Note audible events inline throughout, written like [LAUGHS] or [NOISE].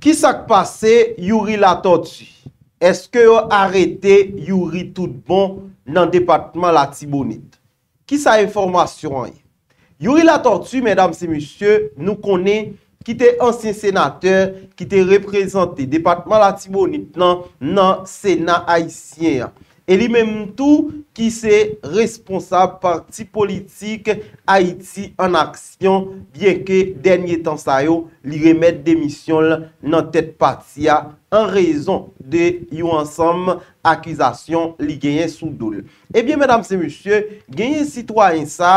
Ki sak pase youri la tortue? Eske yo arete youri tout bon nan depatman la tibonite? Ki sa informasyon yon? Youri la tortue, mèdame se mysye, nou konen ki te ansyen senateur ki te reprezenté depatman la tibonite nan senat haisyen yon. E li menmoutou ki se responsab parti politik Haiti en eh aksyon, bien ke denye tan sayo li remet demisyon nan tet patia, an rezon de yo ansam akizasyon li genyen sou dole. E bien, menam se monsye, genyen sitwa yensa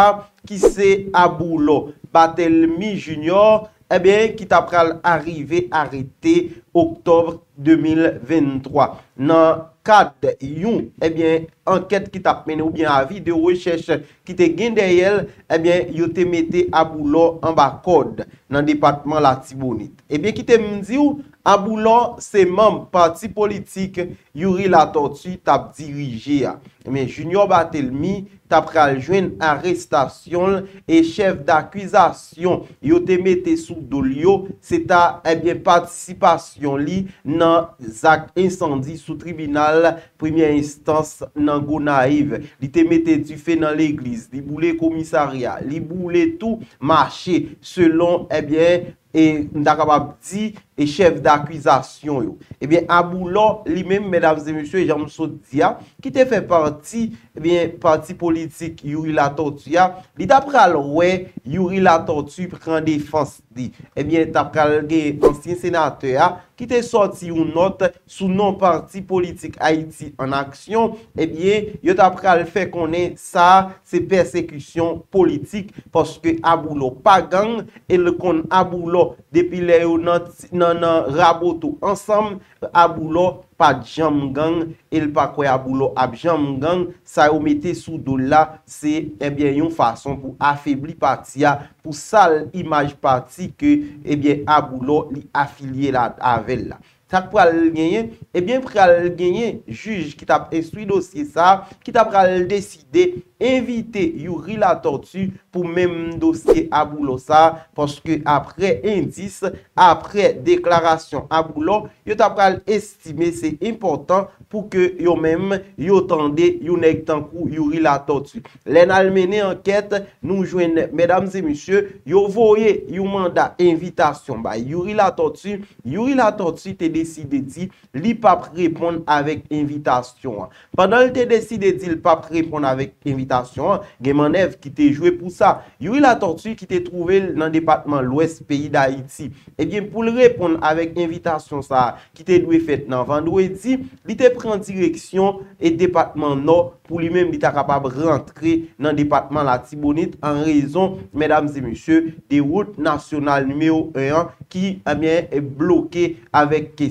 ki se aboulo, batel mi jinyor, e bien, ki tap pral arrive, arete, oktobre 2023, nan... Kat yon, eh ebyen, anket ki tap mene oubyen a vide ou echeche te gen deyel, ebyen, yo te mete aboulo an ba kod nan departman la tibonit. Ebyen, ki te mdi ou, aboulo seman parti politik yuri la totu tap dirije. Ebyen, junior batel mi tap raljwen arrestasyon e chef d'akwizasyon yo te mete sou do liyo se ta, ebyen, patisipasyon li nan zak insandi sou tribunal premier instance nan go naiv. Li te mete du fe nan l'eglise. Li boule komisaria Li boule tou mache Selon ebyen eh e ndakabab ti e chef d'akwizasyon yo. Ebyen, Aboulo, li men, medavze monsye, jam sot dia, ki te fe parti ebyen, parti politik Yurila Tortuya, li tapral we, Yurila Tortuya pren defans di. Ebyen, tapral gen ansyen senate ya, ki te soti ou not, sou non parti politik Haiti en aksyon, ebyen, yo tapral fe konen sa, se persekusyon politik, foske Aboulo pa gang, el kon Aboulo Depi le yo nan raboto ansam, aboulo pat jam gang, el pakwe aboulo ap jam gang, sa yo mete sou do la, se ebyen eh yon fason pou afibli pati ya, pou sal imaj pati ke ebyen eh aboulo li afiliye la avel la. Tak pou al genyen, ebyen pou al genyen juj ki tap estwi dosye sa ki tap pral deside evite yu ri la tortu pou menm dosye aboulo sa poske apre indis apre deklarasyon aboulo, yo tap pral estime se important pou ke yo menm yo tende yu nek tankou yu ri la tortu. Len al mene anket nou jwen, medam zemusye, yo voye yu manda evitasyon ba, yu ri la tortu yu ri la tortu te de si de ti li pa prepon avèk invitasyon. Padan li te de si de ti li pa prepon avèk invitasyon, genman ev ki te jouè pou sa, yoi la tortue ki te trouve nan depatman l'Ouest Pays d'Haïti. Ebyen eh pou le repon avèk invitasyon sa ki te nouè fèt nan Van Douayti, li te pren direksyon et depatman nou pou li mèm li ta kapab rentre nan depatman la Tibonite an rezon mèdames et monsieurs de route nasyonal noumèo 1 ki amyè eh blokè avèk ke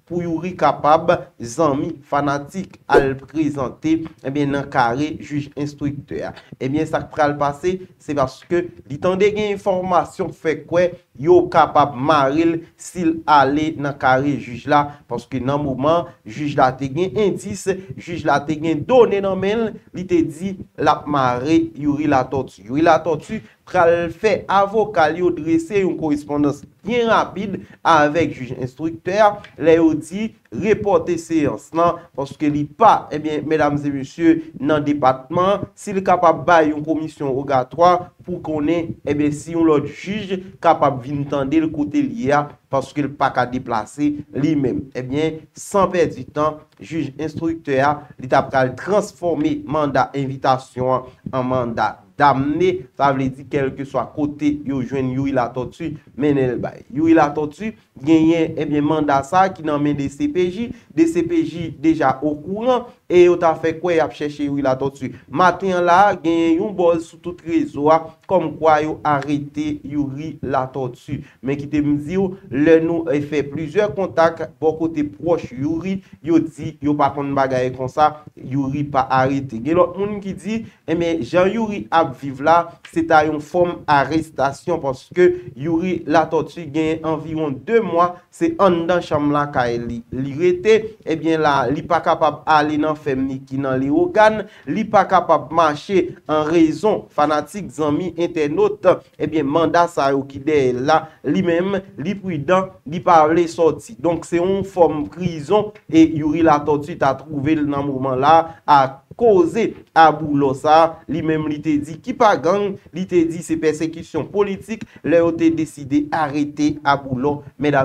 pou yori kapab zanmi fanatik al prezante, ebyen nan kare juj instrukteur. Ebyen sa k pre al pase, se baske ditande gen informasyon fe kwe, yo kapab maril sil ale nan kare juj la, paske nan mouman, juj la te gen indis, juj la te gen done nan men, li te di la maril yori la totu. Yori la totu, pral fè avokal yo dresè yon korespondans yon rapide avèk juj instrukteur lè yo di repote se yon slan porske li pa, ebyen, eh mèdames e monsye nan depatman, eh si lè kapab bay yon komisyon rogatoi, pou konen, ebyen, si yon lot juj kapab vin tande l kote l yè, porske l pak a deplase eh li mèm, ebyen, san perdi tan juj instrukteur, lè tap pral transforme mandat invitasyon an mandat Damne, sa vle di kelke swa kote yojwen yu ila totu menel baye. Yu ila totu menel baye. genyen eh mandasa ki nanmen de CPJ, de CPJ deja okouran, e yo ta fe kwe ap chèche yuri la tortue. Matin la genyen yon bol sou tout rezoa kom kwa yo arete yuri la tortue. Men ki te mzi yo, lè nou e fe plizèr kontak bo kote proche yuri yo di, yo paton bagaye kon sa yuri pa arete. Genyon mouni ki di, e eh men, jan yuri ap vive la, se ta yon form arestasyon, porske yuri la tortue genyen anviron 2 mwa, se an dan chanm la ka e li li rete, ebyen eh la, li pa kapab ale nan femni ki nan li ogan, li pa kapab manche an rezon fanatik zanmi ente not, ebyen eh manda sa yo ki de la, li mem li pridan, li pa ale sorti donk se on form krizon e yuri la tot sit a trove nan mouman la, a koze abou lo sa, li mem li te di ki pa gang, li te di se persekisyon politik, le o te deside arete abou lo, meda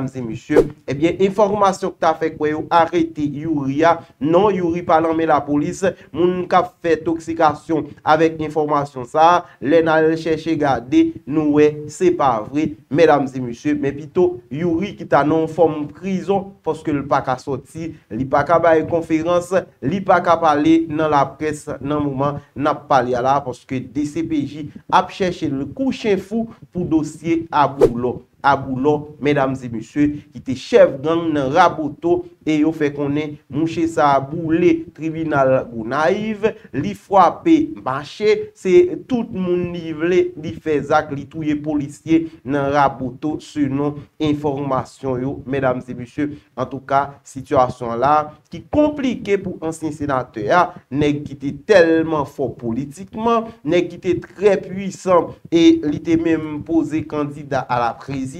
Ebyen, informasyon ki ta fekwe yo, arete yu ria, non yu ri pa nan men la polis, moun ka fek toksikasyon avèk informasyon sa, lè nan lè chèche gade, nou wè, se pa vri, mèdames et monsye, mè pito, yu ri ki ta nan fòm prison, fòske lè pa ka soti, lè pa ka baye konferans, lè pa ka pale nan la pres, nan mouman, nan pale ala, fòske DCPJ ap chèche lè kouchen fou pou dosye abou lò. abou nou, mèdames et monsye, ki te chef gang nan raboto, e yo fe konen monsye sa abou le tribunal ou naiv, li fwape bache, se tout moun nivele li fezak, li touye polisye nan raboto, se nou informasyon yo, mèdames et monsye, an tou ka, situasyon la, ki komplike pou ansin senate ya, nek ki te telman fò politikman, nek ki te tre pwisan, e li te mèm pose kandida a la prezi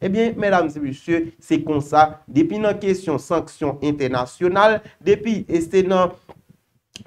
E bien, mesdames et messieurs, se konsa, depi nan kesyon sanksyon internasyonal, depi este nan,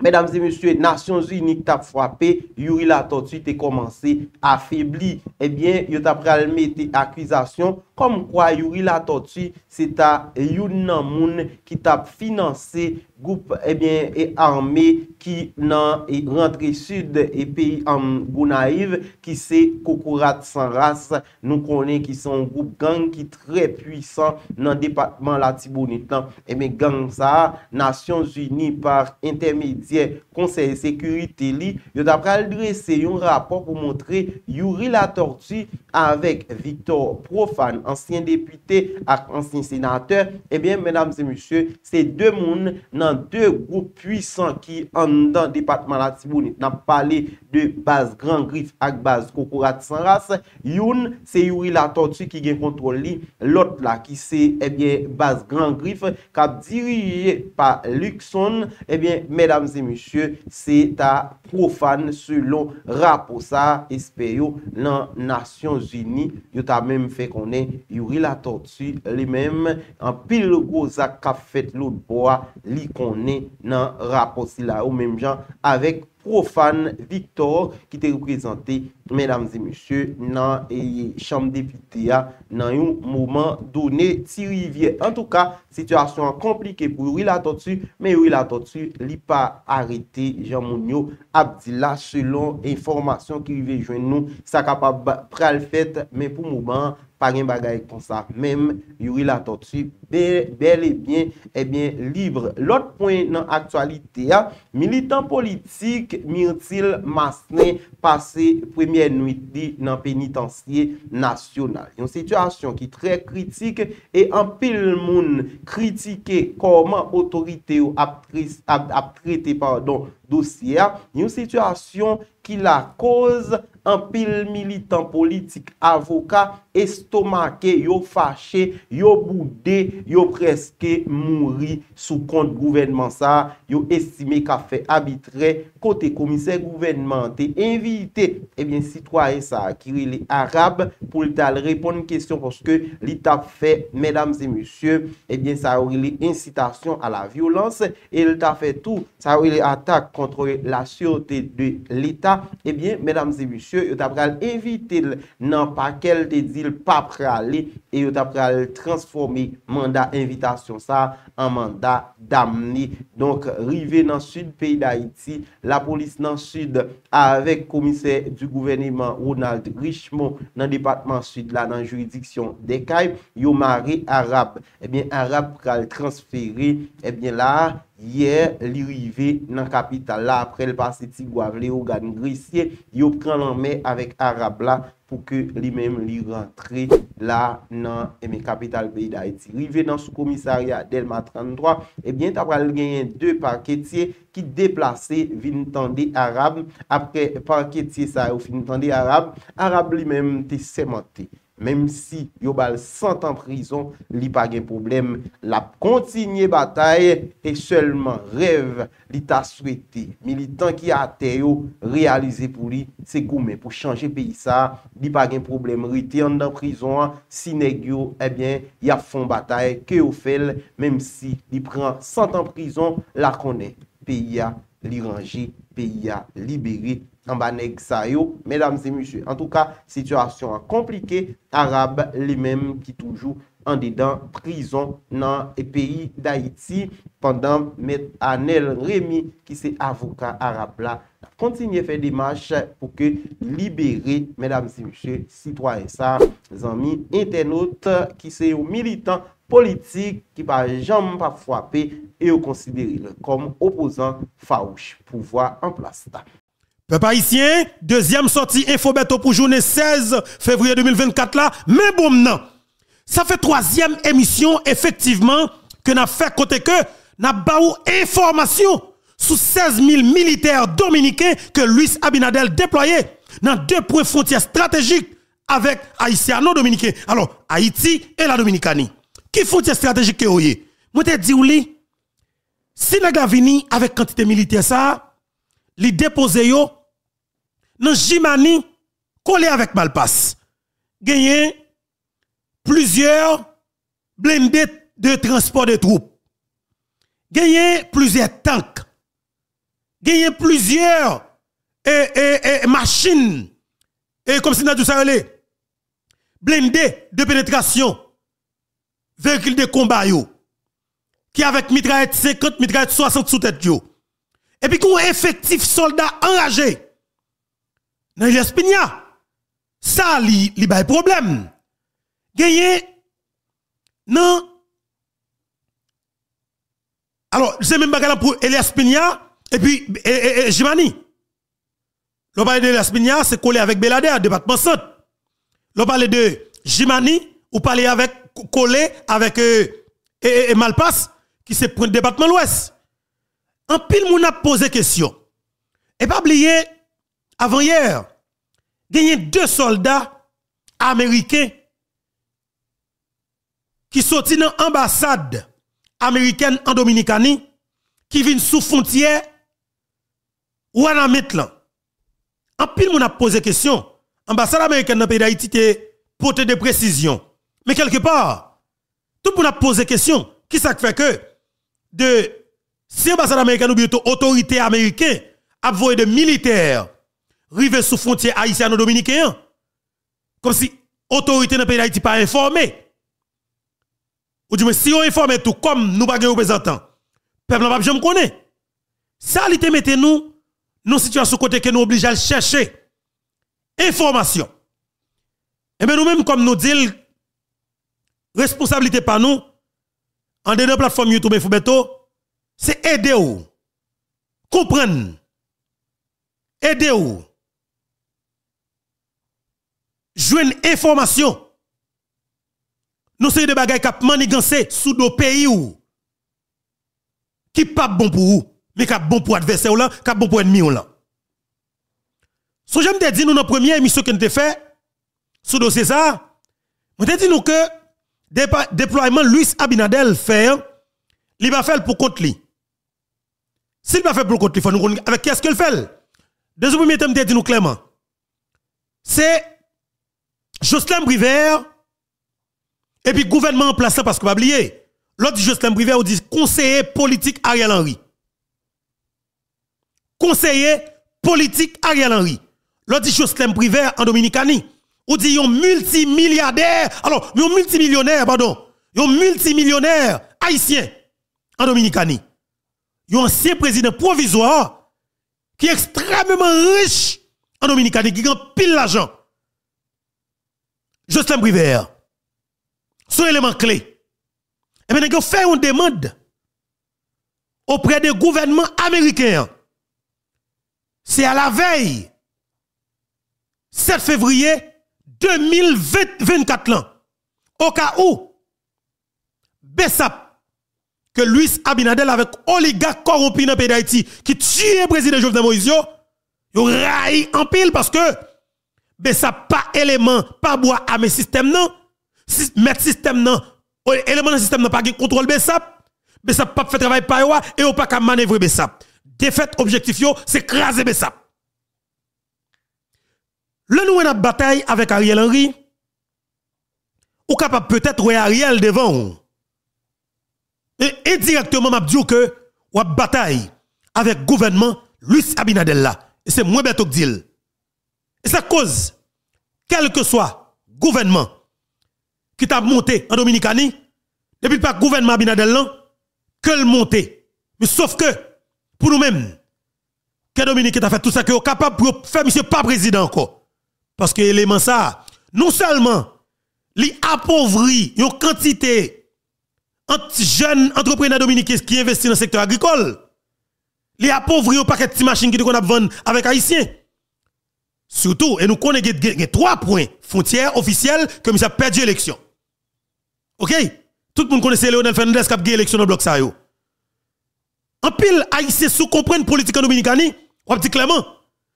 mesdames et messieurs, nasyon zunik tap fwape, yu ila tot si te komanse afibli, e eh bien, yu tap pralmete akwizasyon. Kwa mkwa yuri la tortu, se ta youn nan moun ki tap finanse goup ebien eh e arme ki nan e rentre sud e peyi an gounayiv ki se kokorat san ras. Nou konen ki son goup gang ki tre pwisan nan depatman la tibounitan. Emen eh gang sa, Nasyon Zuni par intermedyen konsey sekurite li. Yo da pral dure se yon rapor pou montre yuri la tortu avek Viktor Profan. ansyen depute ak ansyen senateur, ebyen, mèdames e monsye, se demoun nan de group puisan ki an dan departman atiboun nan pale de baz gran grif ak baz kokorat san ras, youn, se youri la tortu ki gen kontrol li, lot la eh ki se, ebyen, baz gran grif kap diriye pa luxon, ebyen, eh mèdames e monsye, se ta profan selon raposa espè yo nan nation geni, yo ta mèm fe konen yori la tortu li menm an pil goza kafet lout bo a likone nan raposila ou menm jan avek profan Viktor ki te represante menm zemisye nan eye chanm depite ya nan yon mouman donen ti rivye. En tou ka Situasyon komplike pou Yuril Atotu, men Yuril Atotu li pa arete Jean Mouniou Abdila selon informasyon ki li vejwen nou sa kapab pral fèt, men pou mouman, pa gen bagay kon sa, men Yuril Atotu bel e bien, e bien libre. Lot point nan aktualite a, militant politik Myrtil Masne pase premye nwiti nan penitansye nasyonal. Yon situasyon ki tre kritik e an pel moun kritike koman otorite ou ap trete pardon dosiya, yon situasyon ki la koz, an pil militant politik avoka estomake, yon fache, yon boudé, yon preske mouri, sou kont gouvernement sa, yon estime kafe abitre, kote komise, gouvernement, te invite ebyen eh sitwa e sa akiri li Arab, pou lita l repon n kestyon poske li ta fe medams e musye, ebyen eh sa ou li incitasyon a la violans e lita fe tou, sa ou li atak kontrole la syote de l'Etat, ebyen, eh medam zi bishyo, yo ta pral evite nan pa kel de dil pa prale, yo ta pral transforme manda evitasyon sa, an manda damne. Donk, rive nan sud peyi d'Aiti, la polis nan sud, avek komise du gouveniman Ronald Richemont, nan departman sud la nan juridiksyon de Kay, yo mari Arab, ebyen, eh Arab pral transferi, ebyen eh la, Yer li rive nan kapital la apre li pase ti gwa vle ou gani gresye. Yo pran nan me avèk Arab la pou ke li men li rentre la nan eme kapital beyi da eti. Rive nan sou komisarya Delma 33, ebyen ta pran li genyen 2 parketye ki deplase vinitande Arab apre parketye sa ou vinitande Arab. Arab li men te semente. Mem si yo bal 100 an prizon, li pa gen problem, la kontinye batay, e selman rev li ta swete, mi li tanki a teyo, realize pou li, se koumen. Po chanje pe yisa, li pa gen problem, rite yon dan prizon, si negyo, ebyen, ya fon batay, ke yo fel, mem si li pran 100 an prizon, la konen, pe ya li range, pe ya libere, An banèk sa yo, mèdames et monsieurs, an tou ka, situasyon an komplike, arabe li mèm ki toujou an de dan prizon nan e peyi d'Haïti pandan mèd Anel Rémy ki se avokat arabe la, kontinye fè di mâche pou ke libere, mèdames et monsieurs, sitwa e sa, zanmi internote ki se yo militan politik ki pa janm pa fwape e yo konsidere le kom opozan fawj pou vwa an plasta. Peuple haïtien, deuxième sortie Infobeto pour journée 16 février 2024 là, mais bon non. Ça fait troisième émission effectivement que n'a fait côté que n'a pas information sur 16 000 militaires dominicains que Luis Abinadel déployait dans deux points frontières stratégiques avec haïtiano-dominicains. Alors, Haïti et la Dominicanie. Qui frontière stratégique que vous Moi, te dis, si nous avons avec quantité militaire ça, les yo dans Jimani, collé avec Malpass, gagné plusieurs blindés de transport de troupes, gagné plusieurs tanks, gagné plusieurs eh, eh, eh, machines, et comme si nous ça blindés de pénétration, véhicules de combat, qui avec mitraillette 50, mitraillette 60 sous tête. Et puis, qu'on effectif soldats enragés, dans Ça, li, li bay problème. Gagné, non. Alors, je sais même pas pour Elias Pigna et puis Jimani. L'on parle d'Elias Pigna, c'est collé avec Belader, département centre. L'on parle de Jimani, ou parler avec, collé avec euh, Malpass, qui se prend le département Ouest. En pile, on a posé question. Et pas oublier, avant-hier, a deux soldats américains qui sont dans l'ambassade américaine en Dominicanie, qui viennent sous frontière ou à la En pile, on a posé question. L'ambassade américaine dans le pays d'Haïti était portée de précision. Mais quelque part, tout le monde a posé question. Qui ça fait que de si l'ambassade américaine ou bientôt autorité américaine a des militaires rive sous frontière haïtienne dominicain Comme si autorité dans pays d'Haïti pas informée. Ou du moins, si on informe tout, comme nous pas de représentants, peuple n'a pas jamais connaît. Ça, l'ité mettez nous, nous situation côté que nous oblige à chercher information. Et eh bien, nous-mêmes, comme nous disons, responsabilité par nous, en dedans plateforme YouTube et Foubeto, c'est aider ou, comprendre, aider ou, une information. Nous sommes des bagailles qui manigancés sous nos pays Qui qui pas bon pour vous, mais qui bon pour l'adversaire. ou là, qui bon pour l'ennemi. ou là. So j'aime te dire nous dans première émission que nous fait sous dossier ça, nous avons dit nous que déploiement Luis Abinadel fait il va faire pour contre lui. S'il va faire pour contre lui, faut nous avec qui est-ce qu'il fait Deuxième premier temps, dit clairement. C'est Jocelyn Briver, et puis gouvernement en place, parce qu'on va oublier. L'autre dit Jocelyn Briver, on dit conseiller politique Ariel Henry. Conseiller politique Ariel Henry. L'autre dit Jocelyn en Dominicanie. On dit un multimilliardaire, alors, un multimillionnaire, pardon, un multimillionnaire haïtien en Dominicanie. Un ancien président provisoire qui est extrêmement riche en Dominicani, qui gagne pile l'argent. Justin Briver, son élément clé. Et eh bien, vous fait une demande auprès des gouvernements américains. C'est à la veille, 7 février 2024, au cas où Bessap, que Luis Abinadel avec oligarque corrompu dans le pays d'Haïti qui tue le président Jovenel Moïse, il raille en pile parce que mais ben, ça pas élément, pas bois à mes systèmes non. Si, mettre système non, oh, élément dans système non pas de contrôle mais ben, ben, ça pas fait travail pas yo et ou pas qu'à manœuvrer ça. Défaite objectif c'est c'est craser ça. Le nous en bataille avec Ariel Henry, ou capable peut-être voir Ariel devant. Et indirectement m'a dit que ou bataille avec gouvernement Luis Abinadella. Et c'est moins bête que et ça cause, quel que soit gouvernement qui t'a monté en Dominicanie, depuis le gouvernement Abinadel, que le monté. Mais sauf que, pour nous-mêmes, que Dominique a fait tout ça que est capable pour faire monsieur pas président encore. Parce que l'élément ça, non seulement, il appauvrit une quantité de jeunes entrepreneurs dominicains qui investissent dans le secteur agricole, il appauvrit un paquet de machines qui qu'on a avec haïtiens. Surtout, et nous connaissons trois points frontières officielles que nous avons perdu l'élection. OK? Tout le monde connaît Lionel Fernandez qui a gagné l'élection dans le bloc ça. En pile, Haïtien, sous la politique dominicani, on dit clairement,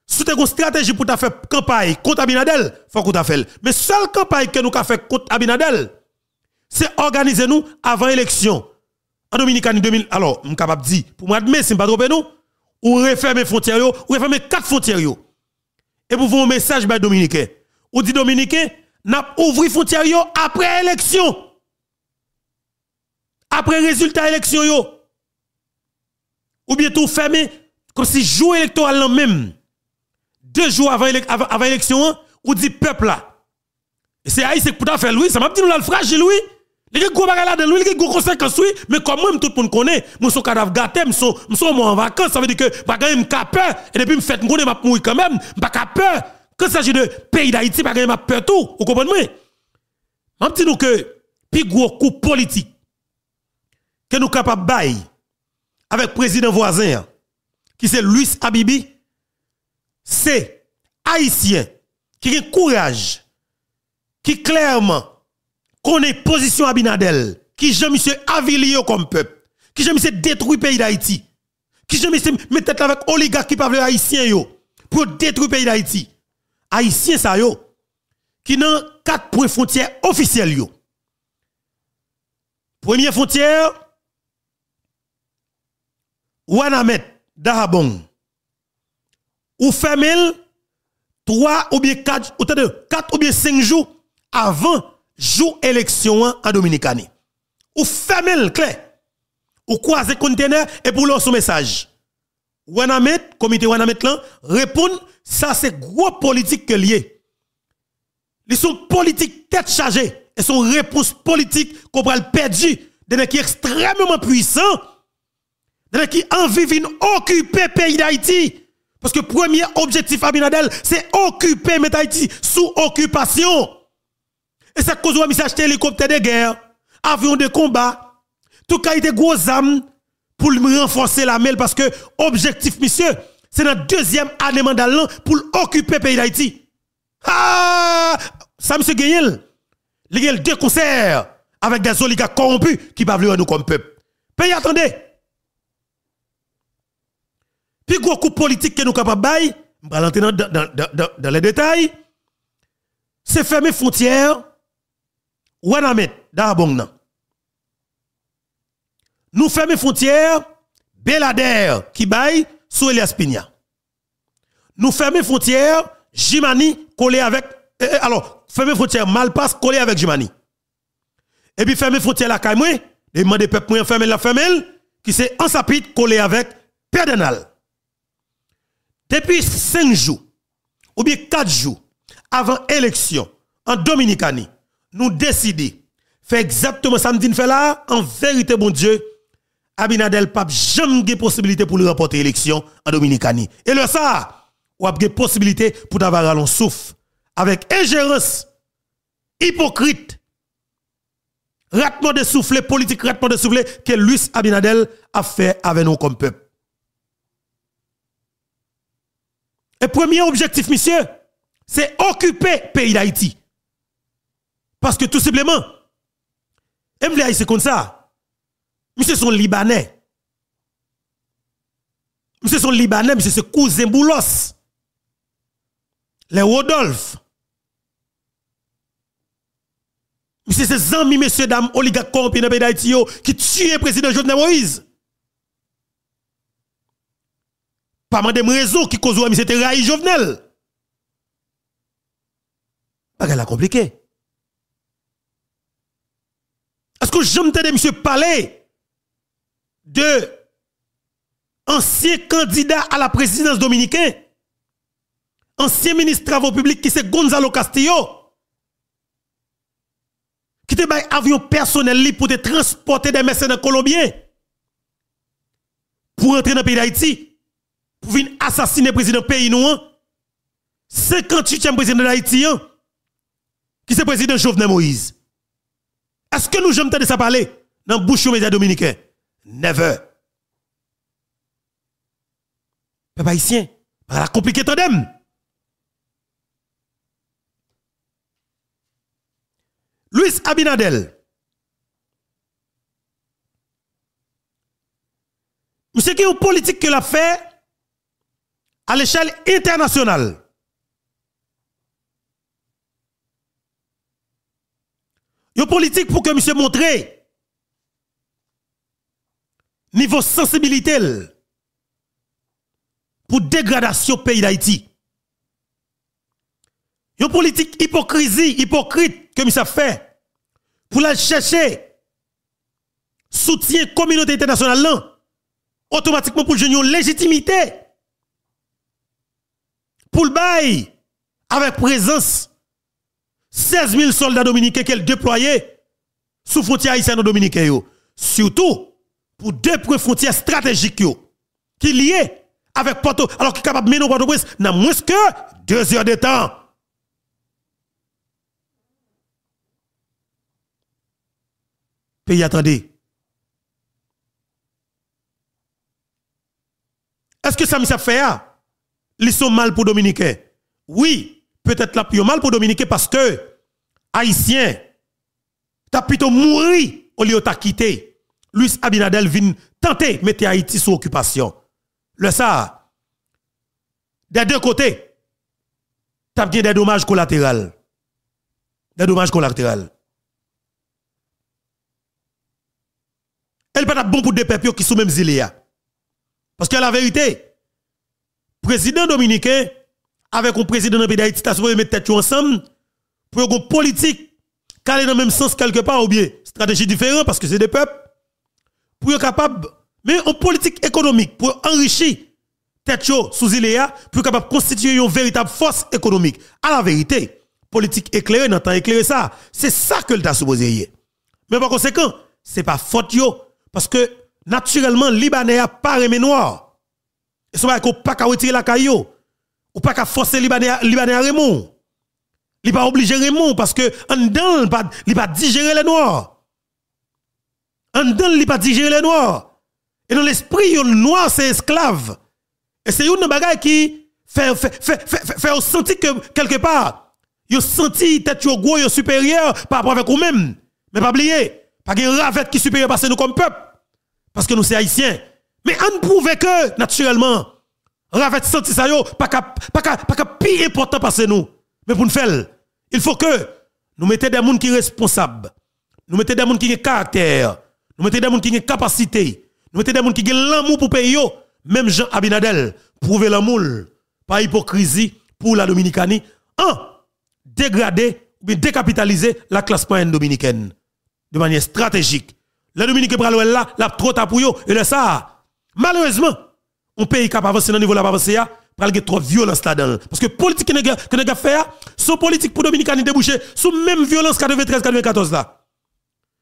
si tu as une stratégie pour faire campagne contre Abinadel, faut qu'on fait. Mais seule campagne que nous avons fait contre Abinadel, c'est organiser nous avant l'élection. En Dominicani 2000, alors, je suis capable de dire, pour moi, c'est pas trop nous, ou refermer les frontières, ou refermer quatre frontières et pour faire un message de ben, Dominicain. Ou dit Dominicain, n'a ouvert frontière après élection. Après résultat élection l'élection Ou bien tout fermé comme si jour électoral en même. Deux jours avant l'élection élection, hein, ou dit peuple là. Et c'est peut pour faire Louis, ça m'a dit nous là le fragile Louis. Il y a gros conséquences, oui, mais comme moi, tout le monde connaît, je suis cadavre gâté, je suis en vacances, ça veut dire que je n'ai pas peur, et depuis que je fais, je quand même, je suis pas peur. Quand il s'agit de pays d'Haïti, je n'ai pas peur tout, vous comprenez? Je dis que, plus gros coup politique, que nous sommes capables avec le président voisin, qui c'est Luis Abibi, c'est Haïtien qui a courage, qui clairement est position Abinadel, qui j'aime se Avilio comme peuple, qui j'aime se détruit pays d'Haïti, qui j'aime se mettre avec oligarques qui parle haïtien yo, pour détruire pays d'Haïti. Haïtien ça yo, qui n'ont quatre points frontières officiels yo. Première frontière, Wanamet, Dahabon. Ou Femel, 3 ou bien 4, ou 4 ou bien 5 jours avant Joue élection en Dominicanie. Ou fermez le clé. Ou croisez conteneur et pour leur son message. Wanamet, comité Wanamet là, répond, ça c'est gros politique que lié. Ils sont politiques tête chargée et son réponse politiques... qu'on va perdu d'un qui extrêmement puissant, des qui envie d'occuper occuper pays d'Haïti. Parce que premier objectif à Binadel, c'est occuper Haïti sous occupation. Et ça cause où suis acheté hélicoptère de guerre, avion de combat, tout des gros âmes pour renforcer la mêle parce que objectif monsieur, c'est notre deuxième année mandat pour occuper pays d'Haïti. Ah! Ça monsieur Gayel, il y a deux concerts avec des oligarques corrompus qui peuvent nous comme peuple. Pays attendez. Puis gros coup politique que nous capable bail, on dans, dans les détails. C'est fermer frontières met nous fermons frontières Belader qui baille sous Elias Pina nous fermons frontières Jimani collé avec euh, euh, alors ferme frontière Malpass collé avec Jimani et puis ferme frontière la Kaimwe et demandez peuple pour fermer la femelle qui c'est en sapit collé avec Perdenal depuis 5 jours ou bien 4 jours avant élection en Dominicanie nous décider, faire exactement ça me fait là, en vérité, bon Dieu, Abinadel Pape, jamais de possibilité pour nous remporter l'élection en Dominicanie. Et le ça, ou a possibilité pour d'avoir un souffle avec ingérence, hypocrite, ratement de souffle, politique ratement de souffle, que Luis Abinadel a fait avec nous comme peuple. Et premier objectif, monsieur, c'est occuper le pays d'Haïti. Parce que tout simplement, MVI c'est comme ça. Monsieur son Libanais. Monsieur son Libanais, monsieur ce cousin Boulos. Les Rodolphe. Monsieur ces amis, messieurs, dames, oligarques corrompus dans d'Haïti qui tuent le président Jovenel Moïse. Pas mal de raison qui causent monsieur Raï Jovenel. Pas la compliqué. Parce que j'aime de monsieur parler de ancien candidat à la présidence dominicaine, ancien ministre travaux publics qui c'est Gonzalo Castillo qui te un avion personnel pour te transporter des mercenaires colombiens pour entrer dans le pays d'Haïti pour venir assassiner le président pays 58e hein. président d'Haïti hein, qui c'est président Jovenel Moïse est-ce que nous jamais de ça parler dans le bouche des médias dominicains Never. Peuple haïtien, par la compliqué tandem. Luis Abinadel. Vous savez qu'il y a une politique qu'il a fait à l'échelle internationale. Yo politique pour que monsieur montre niveau sensibilité pour dégradation pays d'Haïti. une politique hypocrisie, hypocrite que monsieur fait pour la chercher soutien communauté internationale là automatiquement pour une légitimité pour le bail avec présence 16 000 soldats dominicains qu'elle déployait sous frontière haïtienne-dominicaine. Surtout pour deux frontières stratégiques qui liées avec Porto, alors qui est capable de mener Porto-Prince dans moins que deux heures de temps. Pays, attendez. Est-ce que ça me fait faire? Ah? Ils sont mal pour Dominicains. Oui, peut-être la plus mal pour Dominique parce que Haïtien, as plutôt mouru au lieu de quitter. Luis Abinadel vient tenter de mettre Haïti sous occupation. Le ça, des deux côtés, t'as bien des dommages collatéraux. Des dommages collatéraux. Elle pas bon pour des peuples qui sont même zilés. Hein. Parce que la vérité, président dominicain, avec un président de pays d'Haïti, tu as mettre tête ensemble pour une politique qui dans le même sens quelque part ou bien stratégie différente parce que c'est des peuples pour être capable mais en politique économique pour enrichir tête sous Iléa pour capable constituer une véritable force économique à la vérité politique éclairée n'entend éclairer ça c'est ça que t'a supposé y mais par conséquent c'est pas faute parce que naturellement libanais a pas noir et ça va qu'on pas retirer la caillou ou pas qu'à forcer Libanais à Raymond. Il pas obligé Raymond parce que en dedans, il pas digérer les noirs. En dedans, il pas digérer les noirs. Et dans l'esprit, yon noir c'est esclave. Et c'est une bagaille qui fait fait fait fait, fait sentir que quelque part, il senti tête yo gros, supérieur par rapport avec vous-même. Mais pas oublier, pas de ravette qui supérieur parce que nous comme peuple parce que nous c'est haïtiens. Mais on prouve que naturellement Ravet senti ça yo, pas pas pi important parce nous. Mais pour nous faire, il faut que nous mettions des gens qui sont responsables. Nous mettions des gens qui ont caractère. Nous mettions des gens qui ont capacité. Nous mettions des gens qui ont l'amour pour payer. Même Jean Abinadel, prouver l'amour Pas hypocrisie pour la Dominicanie. Un, dégrader ou bien décapitaliser la classe moyenne dominicaine de manière stratégique. La Dominique pralouelle là, la trop yo. et le ça. Malheureusement, on pays qui avancer dans niveau là avancer pral gen trop violence là-dedans parce que politique que nèg fait, son politique pour dominicain déboucher sous même violence 93 94 là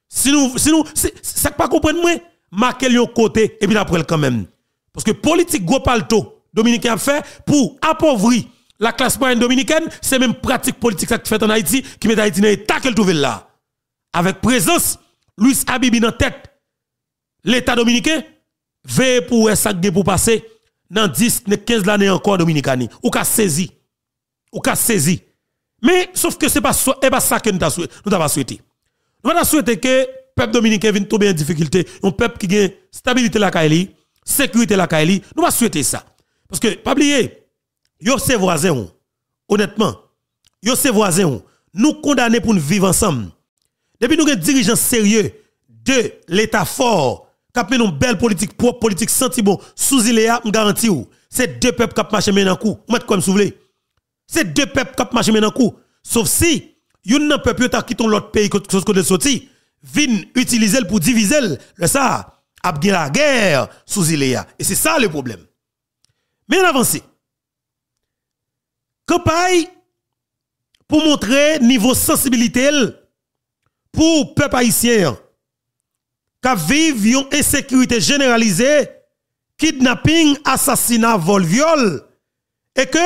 si nous si nous ça pas comprendre moi marquer un côté et puis après quand même parce que politique gros palto dominicain a fait pour appauvrir la classe moyenne dominicaine c'est même pratique politique ça fait en Haïti qui met Haïti dans l'état qu'elle trouve là avec présence Luis Abibi dans tête l'état dominicain veillez pour un pour passer dans 10 15 l'année encore dominicani ou qu'à saisi ou ka saisi mais sauf que c'est pas pas eh ben, ça que nous avons souhaité nous avons souhaité que peuple dominicain vienne tomber en difficulté un peuple qui gagne stabilité la Kaili sécurité la Kaili nous avons souhaité ça parce que pas oublier yo ses voisins hein. honnêtement yo ses voisins hein. nous condamnés pour nous vivre ensemble depuis nous avons dirigeants sérieux de l'état fort mis une belle politique propre, politique senti bon, sous Iléa, me garantis ou. C'est deux peuples qui marchent maintenant coup. Mettez comme me C'est deux peuples qui marchent maintenant coup. Sauf si, yon nan peuple qui quitté l'autre pays que ce que sorti, viennent utiliser pour diviser le ça. Ap la guerre sous Iléa. Et c'est ça le problème. Mais en avance. pour montrer niveau sensibilité pour peuple haïtien qui vivent une insécurité généralisée, kidnapping, assassinat, vol, viol, et que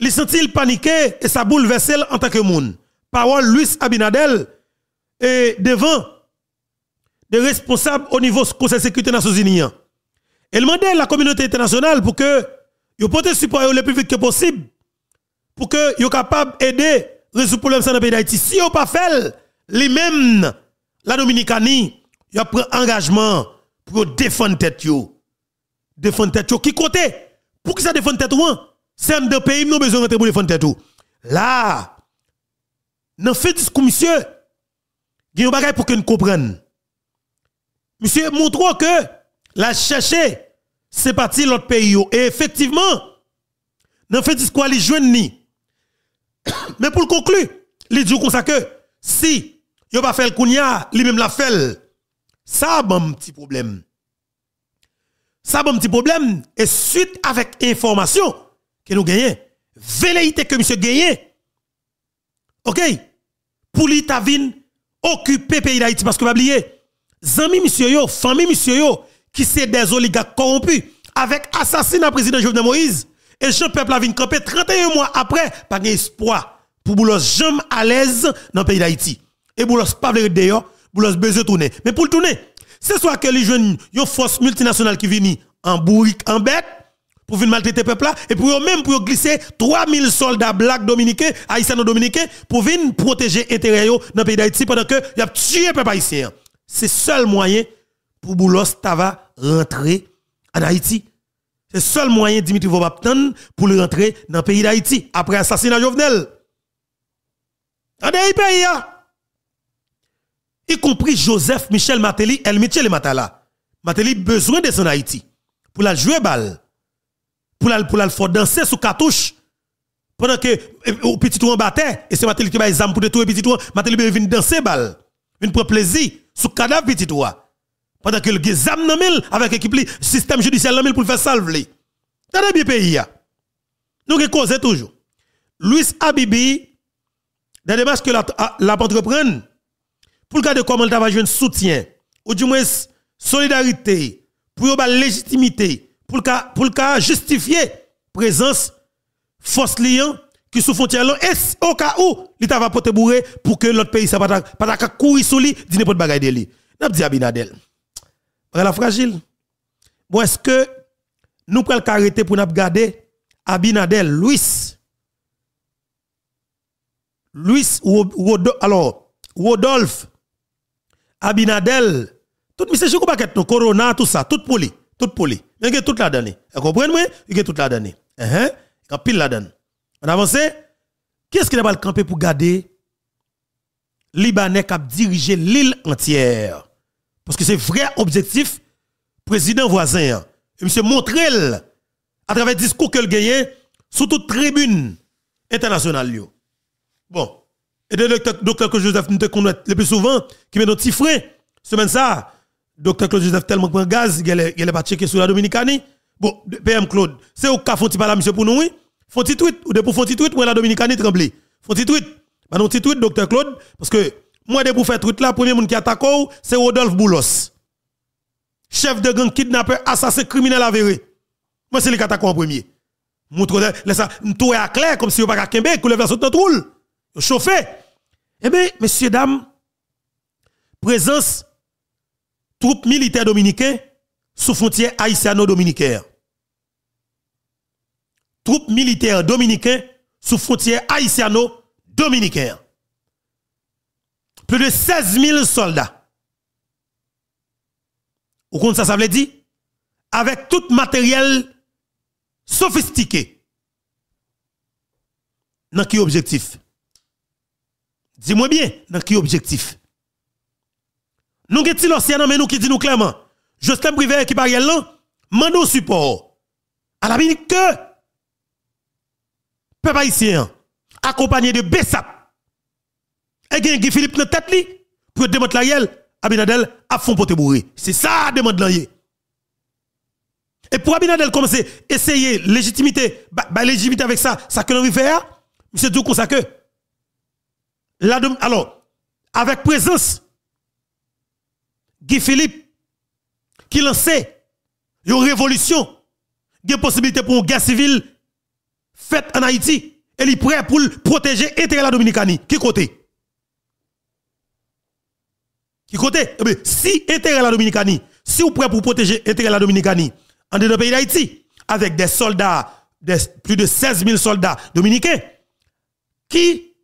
les sentent paniquer et ça bouleverse en tant que monde. Parole Luis Abinadel et devant des responsables au niveau du Conseil de sécurité des Nations Unies. Elle demande la communauté internationale pour que vous portez support le plus vite que possible pour que vous capable d'aider à résoudre le problème dans le pays d'Haïti. Si vous ne pas fait, les mêmes, la Dominicanie, a pris engagement pour défendre tête yo. Défendre tête qui côté Pour qui ça défendre tête ou C'est un de pays nous besoin rentrer pour défendre tête ou. Là, dans fait discours monsieur, il y a un pour que nous Monsieur montre que la chercher c'est parti l'autre pays et effectivement dans fait discours les ni. Mais pour conclure, il dit comme ça que si yo pas fait le kounya, lui même la fait ça a un petit problème. Ça a un petit problème. Et suite avec information que nous gagnons, velléité que monsieur gagne, ok, pour l'Itavine occuper occuper pays d'Haïti parce que pas oublier, amis monsieur yo, famille monsieur yo, qui c'est des oligarques corrompus, avec assassinat président Jovenel Moïse, et Jean-Peuple a vin 31 mois après, pas d'espoir pour Boulos jamais à l'aise dans le pays d'Haïti. Et Boulos pas de dehors, Boulos besoin tourner. Mais pour le tourner, c'est soit que les jeunes, une force multinationale qui vient en bourrique, en bête, pour venir maltraiter le peuple et pour eux même pour glisser 3000 soldats blancs dominicains, haïtiens-dominicains, pour venir protéger l'intérêt dans le pays d'Haïti pendant que y a tué le peuple haïtien. C'est seul moyen pour Boulos Tava rentrer en Haïti. C'est le seul moyen Dimitri Vobapton pour le rentrer dans le pays d'Haïti après l'assassinat Jovenel. En pays, hein y compris Joseph Michel Matéli, El Michel Matala. Matéli besoin de son Haïti pour la jouer balle, pour la, pour la faire danser sous cartouche. Pendant que eh, eh, au petit tour en battait, et c'est Matéli qui va les pour détruire petit tour, Matéli vient danser balle, vient prendre plaisir sous cadavre petit tour. Pendant que le nan mille avec l'équipe, le système judiciaire pour le faire salver. T'as bien pays. Nous qui causons toujours. Louis Abibi, dans les matchs que la, pour le de comment le va un soutien, ou du moins solidarité, pour avoir légitimité, pour le cas justifier présence force liant qui sous frontière et au cas où l'État va porter bourré pour que l'autre pays ne pas pas courir sur lui dit n'importe bagaille de lui n'a dit Abinadel la fragile bon est-ce que nous pouvons arrêter pour nous garder Abinadel Louis Louis alors Rodolphe Abinadel, tout monsieur c'est Paquet, nous, Corona, tout ça, tout poli, tout poli. Il y a toute la donnée. Vous comprenez? Il y a toute la donnée. Uh-huh. Il y a pile la donnée. On avance. quest ce qui n'a pas le camper pour garder Libanais qui a dirigé l'île entière? Parce que c'est vrai objectif, président voisin. Hein. Monsieur Montrel, à travers le discours que le gagné. sous toute tribune internationale. Bon. Et le docteur Claude Joseph, nous te connaissons le plus souvent, qui met nos petits freins. Semaine ça, docteur Claude Joseph tellement prend gaz, il est pas checké sur la Dominicanie. Bon, PM Claude, c'est au cas font-il pas monsieur, pour nous, oui? un petit tweet? Ou de pour font-il tweet, ou la Dominicanie faut font petit tweet? Bah, non, petit tweet, docteur Claude, parce que, moi, de pour faire tweet là, premier monde qui attaque, c'est Rodolphe Boulos. Chef de gang, kidnapper, assassin, criminel avéré. Moi, c'est lui qui attaque en premier. Montre, laisse ça, tout est à clair, comme si on pas qu'à Québec, ou le verset chauffé. Eh bien, messieurs, dames, présence troupes militaires dominicaines sous frontières haïtiano dominicaines. Troupes militaires dominicaines sous frontières haïtiano dominicaines. Plus de 16 000 soldats. Ou comprenez ça, ça veut dire? Avec tout matériel sophistiqué. Dans qui objectif? Dis-moi bien, dans qui objectif Nous avons l'océan, mais nous qui disons clairement, Justin Privé qui parle là, m'a support. À la minute que, peuple haïtien, accompagné de Bessap, et Guy Philippe dans tête pour démonter à Abinadel à fond pour te bourrer. C'est ça, demande là. Et pour Abinadel commencer, essayer légitimité, bah, bah, légitimité avec ça, ça que l'on veut faire, monsieur Doukou, ça que, alors, avec présence, Guy Philippe, qui lançait une révolution, une possibilité pour une guerre civile faite en Haïti, et il est prêt pour protéger l'intérêt de la Dominicanie. Qui côté Qui côté eh Si l'intérêt de la Dominicanie, si vous prêt pour protéger l'intérêt de la Dominicanie, en dehors pays d'Haïti, avec des soldats, plus de 16 000 soldats dominicains, qui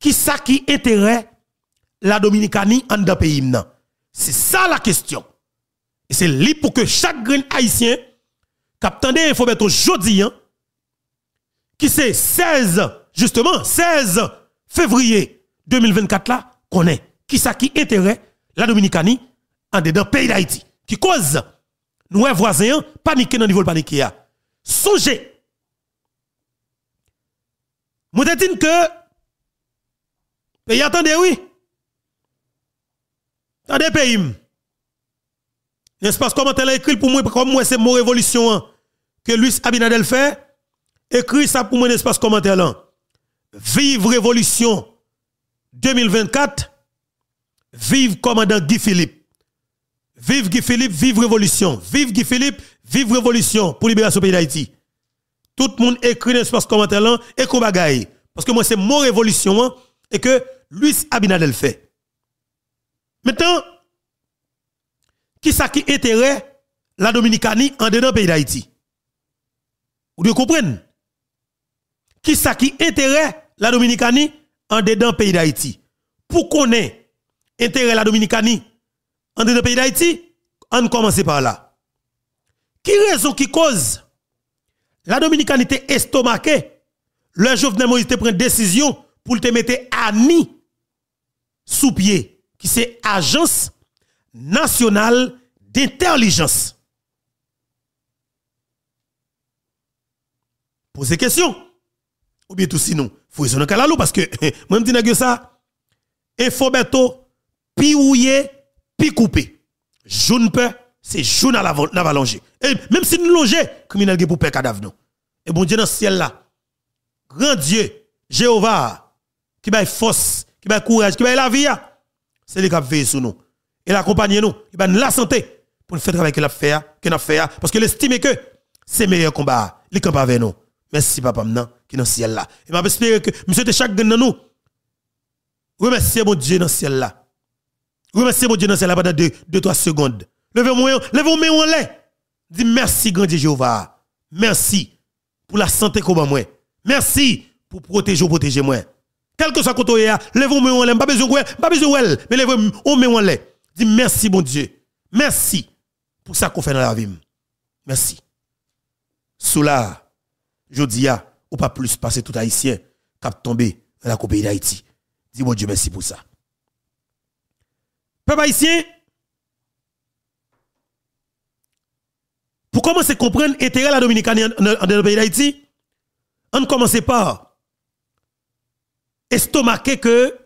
qui ça qui intérêt la Dominicanie en d'un pays C'est ça la question. Et c'est là pour que chaque grain haïtien captain faut mettre aujourd'hui hein, qui c'est 16 justement 16 février 2024 là qu'on est qui ça qui intérêt la Dominicanie en d'un pays d'Haïti qui cause nous voisins paniquer dans le niveau de paniquer. Hein? Songez. Moi dis que Pays, attendez, oui. Attendez, pays. N'est-ce pas comment écrit pour moi, comme moi, c'est mon révolution hein, que Luis Abinadel fait? Écrit ça pour moi, n'est-ce pas Vive révolution 2024. Vive commandant Guy Philippe. Vive Guy Philippe, vive révolution. Vive Guy Philippe, vive révolution pour libération pays d'Haïti. Tout le monde écrit dans l'espace commentaire là, et qu'on bagaille. Parce que moi, c'est mon révolution, hein, et que Luis Abinadel fait. Maintenant, qui ça qui intérêt la Dominicanie en dedans pays d'Haïti? Vous comprenez comprendre. Qui ça qui intérêt la Dominicanie en dedans pays d'Haïti? Pour connaître intérêt la Dominicanie en dedans pays d'Haïti, on commence par là. Qui raison qui cause la Dominicanie était estomacée le Jovenel Moïse te prend décision pour te mettre à ni sous pied, qui c'est Agence nationale d'intelligence. Posez question. Ou bien tout sinon, faut un kalalou parce que, [LAUGHS] moi je dis ça, beto pi ouye, pi coupé. Jaune peur, c'est jaune à la valonge. Et même si nous loger, criminel qui pour peur cadavre non. Et bon Dieu dans le ciel là, grand Dieu, Jéhovah, qui baille force qui a courage, qui a la vie, c'est lui qui a veillé sur nous. Il accompagne nous, il a la santé pour nous faire travail qu'il a fait, qu'il a fait, parce qu'il estime que c'est le meilleur combat, il campe avec nous. Merci papa maintenant qui est dans le ciel là. Et m'a espéré que monsieur de chaque dans nous. Remerciez mon Dieu dans le ciel là. Remerciez mon Dieu dans le ciel là pendant 2 3 secondes. Levez-moi, levez-moi en l'air. Dis merci grand Dieu Jéhovah. Merci pour la santé qu'on moi. Merci pour protéger protéger moi quel que soit côté là, lève-moi en l'air, pas besoin de pas besoin de mais lève-moi en l'air. Dis merci bon Dieu. Merci pour ça qu'on fait dans la vie. Merci. Soula, je dis ou pas plus passer tout haïtien cap tomber dans la coupe d'Haïti. Dis bon Dieu merci pour ça. Peuple haïtien, pour commencer à comprendre l'intérêt de la Dominicaine dans le pays d'Haïti, on ne commence pas estomacé que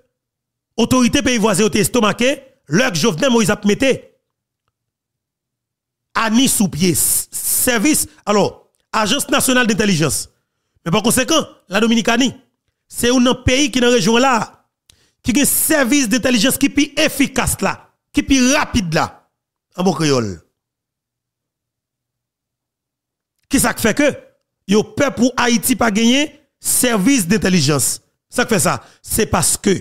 autorité pays voisin était estomacé, leur Jovenel Moïse a à Annie sous pied, service, alors, agence nationale d'intelligence. Mais par conséquent, la Dominicanie, c'est un pays qui est dans la région là, qui a un service d'intelligence qui est plus efficace là, qui est plus rapide là, en bon créole. Qui ça fait que, le peuple pour Haïti pas gagné service d'intelligence. Ça fait ça, c'est parce que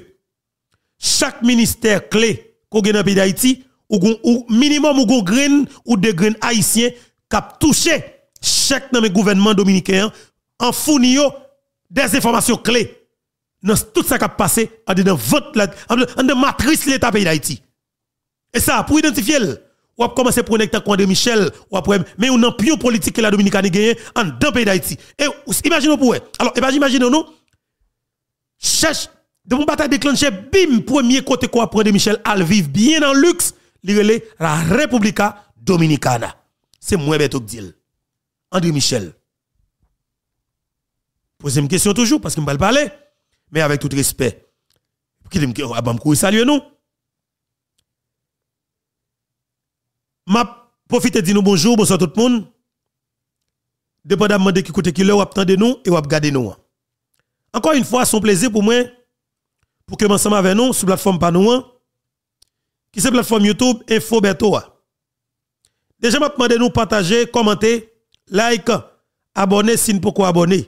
chaque ministère clé qu'on gagne dans le pays d'Haïti, ou, minimum ou green ou de green haïtien cap touché chaque dans gouvernement dominicain en fournissant des informations clés dans tout ça qui a passé en dedans vote en de matrice l'état pays d'Haïti. Et ça pour identifier ou a commencé pour connecter avec Michel ou après mais on a de politique que la dominicaine gagne dans le pays d'Haïti. Et imaginez pour alors eh ben, imaginez nous cherche, de mon bataille déclenchée, bim, premier côté quoi prendre de Michel vivre bien en luxe, il la République Dominicana. C'est moi, Beto André Michel. Posez une question toujours, parce que je ne parler, mais avec tout respect. Qui me ah, bah, saluer nous? m'a profiter de nous bonjour, bonsoir tout le monde. Dépendamment de qui côté qui l'heure, de nous et vous regardez nous. Encore une fois, son plaisir pour moi, pour que ensemble avec nous sur la plateforme Panouan, hein. qui c'est plateforme YouTube et hein. Déjà, je demande de nous partager, commenter, like, abonner si vous abonner.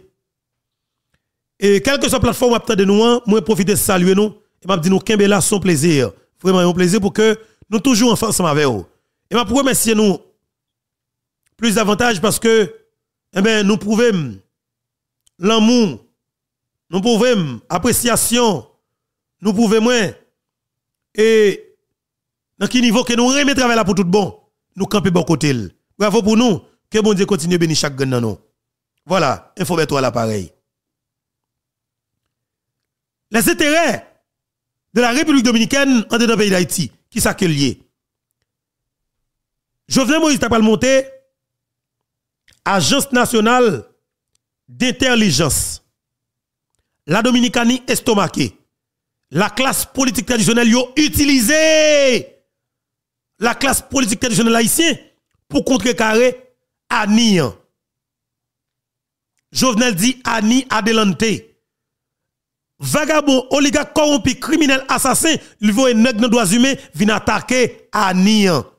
Et quelle que soit la plateforme, vous de nous, hein, moi profiter de saluer nous et m'a dit nous qu'un là son plaisir. Vraiment un plaisir pour que nous toujours ensemble avec vous. Et m'a pour remercier nous plus d'avantages parce que eh ben, nous prouvons l'amour nous pouvons appréciation, nous pouvons moins. Et dans quel niveau que nous remettons travail là pour tout bon, nous camper bon côté. Bravo pour nous, que bon Dieu continue de bénir chaque gagne nous. Voilà, info à l'appareil. Les intérêts de la République dominicaine en dedans pays d'Haïti, qui s'accueillent. Jovenel Moïse t'a monté Agence nationale d'intelligence la Dominicanie estomacée. La classe politique traditionnelle yo utilisé la classe politique traditionnelle haïtienne pour contrecarrer Annie. Jovenel dit Annie adelante. Vagabond, oligarque corrompu, criminel, assassin, il vont un nègre dans droits humains, attaquer Annie. ont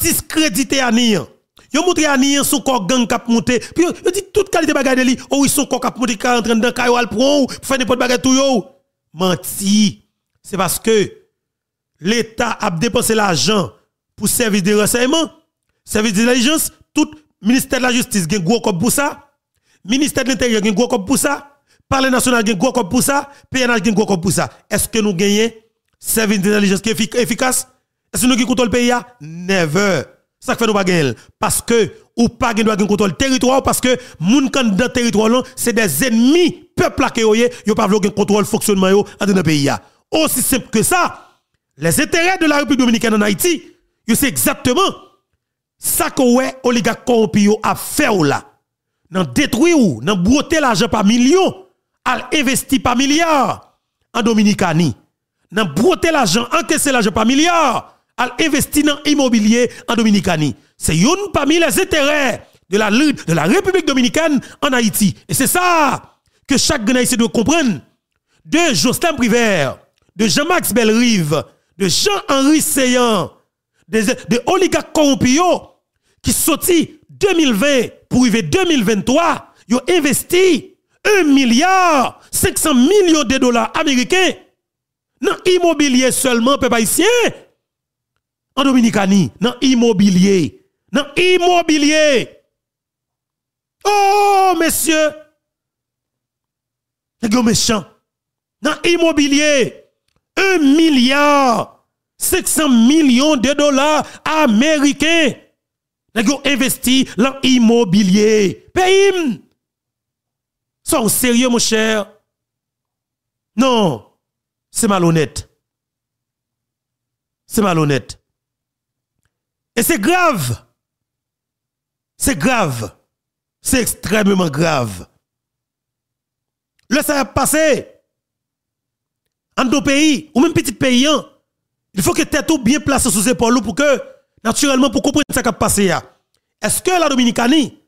discrédité Annie. Yo montré à Nien son corps gang cap monté. Puis yo dit toute qualité bagarre de li, oh ils sont corps cap monté 40 30 dans caillou al prend pour faire n'importe bagarre tout yo. Menti. C'est parce que l'État a dépensé l'argent pour service de renseignement, service d'intelligence, tout ministère de la justice gen gros cop pour ça. Ministère de l'Intérieur gen gros cop pour ça. Parlement national gen gros cop pour ça, PNH gen gros cop pour ça. Est-ce que nous gagnons service d'intelligence qui est efficace Est-ce que nous qui contrôlons le pays Never. Ça fait nous baguel. Parce que, ou pas gagne de contrôle territoire, parce que, moun de territoire, c'est des ennemis, peuple qui yoye, yo pas contrôler contrôle fonctionnement yo, dans le pays Aussi simple que ça, les intérêts de la République dominicaine en Haïti, yo c'est exactement ça que ouais, oligarque corrompu a fait ou là. Nan détruit ou, nan broté l'argent par million, al investi par milliards... en Dominicanie. Nan broté l'argent, encaissé l'argent par milliards à investir dans l'immobilier en Dominicanie. C'est une parmi les intérêts de la de la République dominicaine en Haïti. Et c'est ça que chaque Haïtien doit comprendre. De Jocelyn Privert, de Jean-Max Bellerive, de Jean-Henri Seyan, de, Oligak oligarques qui sorti 2020 pour arriver 2023, ils ont investi 1 milliard 500 millions de dollars américains dans l'immobilier seulement, peuple haïtien en Dominicanie, dans immobilier. Dans immobilier. Oh, messieurs. C'est méchant. Dans immobilier. Un milliard 500 millions de dollars américains. gars investi dans immobilier. Pays. Sont sérieux mon cher. Non, c'est malhonnête. C'est malhonnête. Et c'est grave. C'est grave. C'est extrêmement grave. Le ça a passé. En deux pays, ou même petit pays, hein, il faut que tu tout bien placé sous épaules pour que, naturellement, pour comprendre ce qui a passé. Hein. Est-ce que la Dominicanie,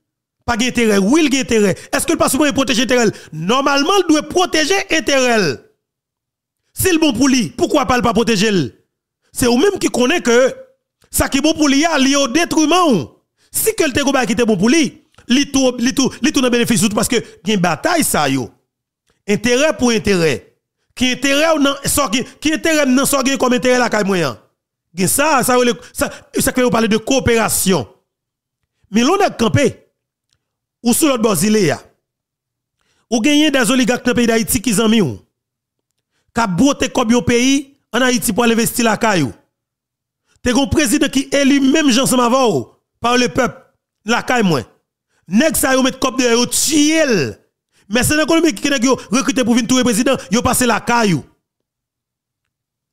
pas d'intérêt, oui, il intérêt. Est-ce que le passeport est protégé Normalement, il doit protéger intérêt. C'est le bon pour lui. Pourquoi pas le pas protéger? C'est vous-même qui connaît que ça qui est bon pour lui, lié au détriment. Si que le tégoba qui était bon pour lui, li tout li tout li tout bénéfice parce que une bataille ça yo. Intérêt pour intérêt. Qui intérêt ou non so qui qui intérêt non so comme intérêt la caille moyen. Gen ça ça ça ça que vous parlez de coopération. Mais l'on est campé ou sous l'autre bord Ou gagné des oligarques dans le pays d'Haïti qui mis ou. Ka broté comme au pays en Haïti pour investir la caillou. T'es un président qui élu même Jean Samavao par le peuple. La caille moins. Nèg ça yo met cop de yon tuyel. Mais c'est l'économie qui est recruté pour venir tout président, yo passé la caille.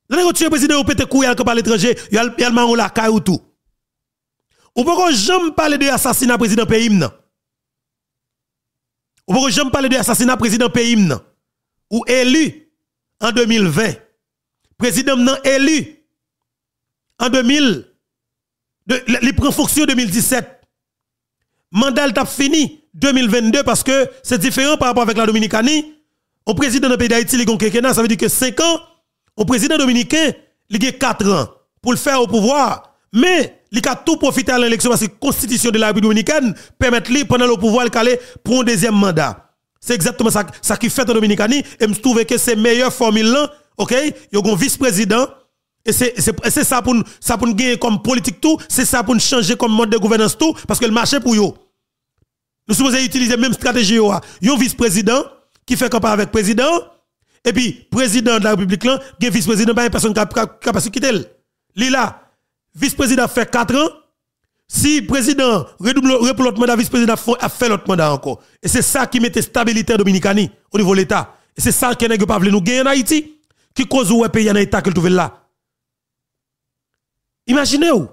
Nèg yo tuer président yo pété couille à l'étranger, yo le man la caille ou tout. Ou pas jamais parler de assassinat président pays non. Ou pas jamais parler de assassinat président pays non. Ou élu en 2020. Président non élu en 2000, de, fonction en 2017, mandat t'a fini 2022 parce que c'est différent par rapport avec la Dominicanie. Au président de pays d'Haïti, il ça veut dire que 5 ans. Au président dominicain, il a 4 ans pour le faire au pouvoir. Mais il a tout profité à l'élection parce que la constitution de la République dominicaine permet lui pendant le pouvoir pour un deuxième mandat. C'est exactement ça, qui fait en Dominicanie et je trouve que c'est la meilleure formule OK, il y a un vice-président et c'est ça pour nous, ça pour gagner comme politique tout, c'est ça pour nous changer comme mode de gouvernance tout, parce que le marché pour nous Nous sommes utiliser même stratégie. un hein. vice-président qui fait comparer avec le président, et puis président de la République, un vice-président, pas une personne qui a capacité. Lila, vice-président fait 4 ans, si le président redouble l'autre mandat, vice-président a fait l'autre mandat encore. Et c'est ça qui mettait stabilité dominicani au niveau de l'État. Et c'est ça qui n'est pas voulu nous gagner en Haïti, qui cause où pays en État que trouve là. Imaginez-vous.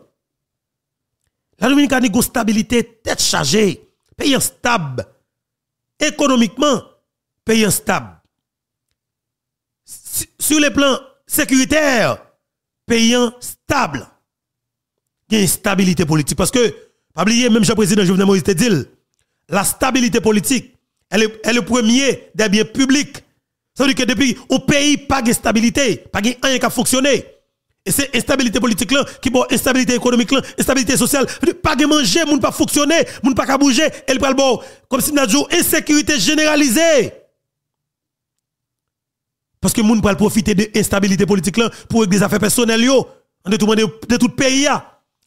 La Dominique a une stabilité tête chargée, pays stable. Économiquement, pays stable. Sur le plan sécuritaire, pays stable. Il y une stabilité politique. Parce que, pas oublier, même Jean-Président Jovenel Moïse te dit, la stabilité politique, elle est, elle est, le premier des biens publics. Ça veut dire que depuis, au pays, pas de stabilité, pas de rien qui a fonctionné. Et c'est instabilité politique là, qui bon instabilité économique là, instabilité sociale. Pas de manger, moun pas fonctionner, moun pas bouger, elle parle bon. Comme si nous avons insécurité généralisée. Parce que moun pral profiter de instabilité politique là pour régler des affaires personnelles yo, de tout monde de tout pays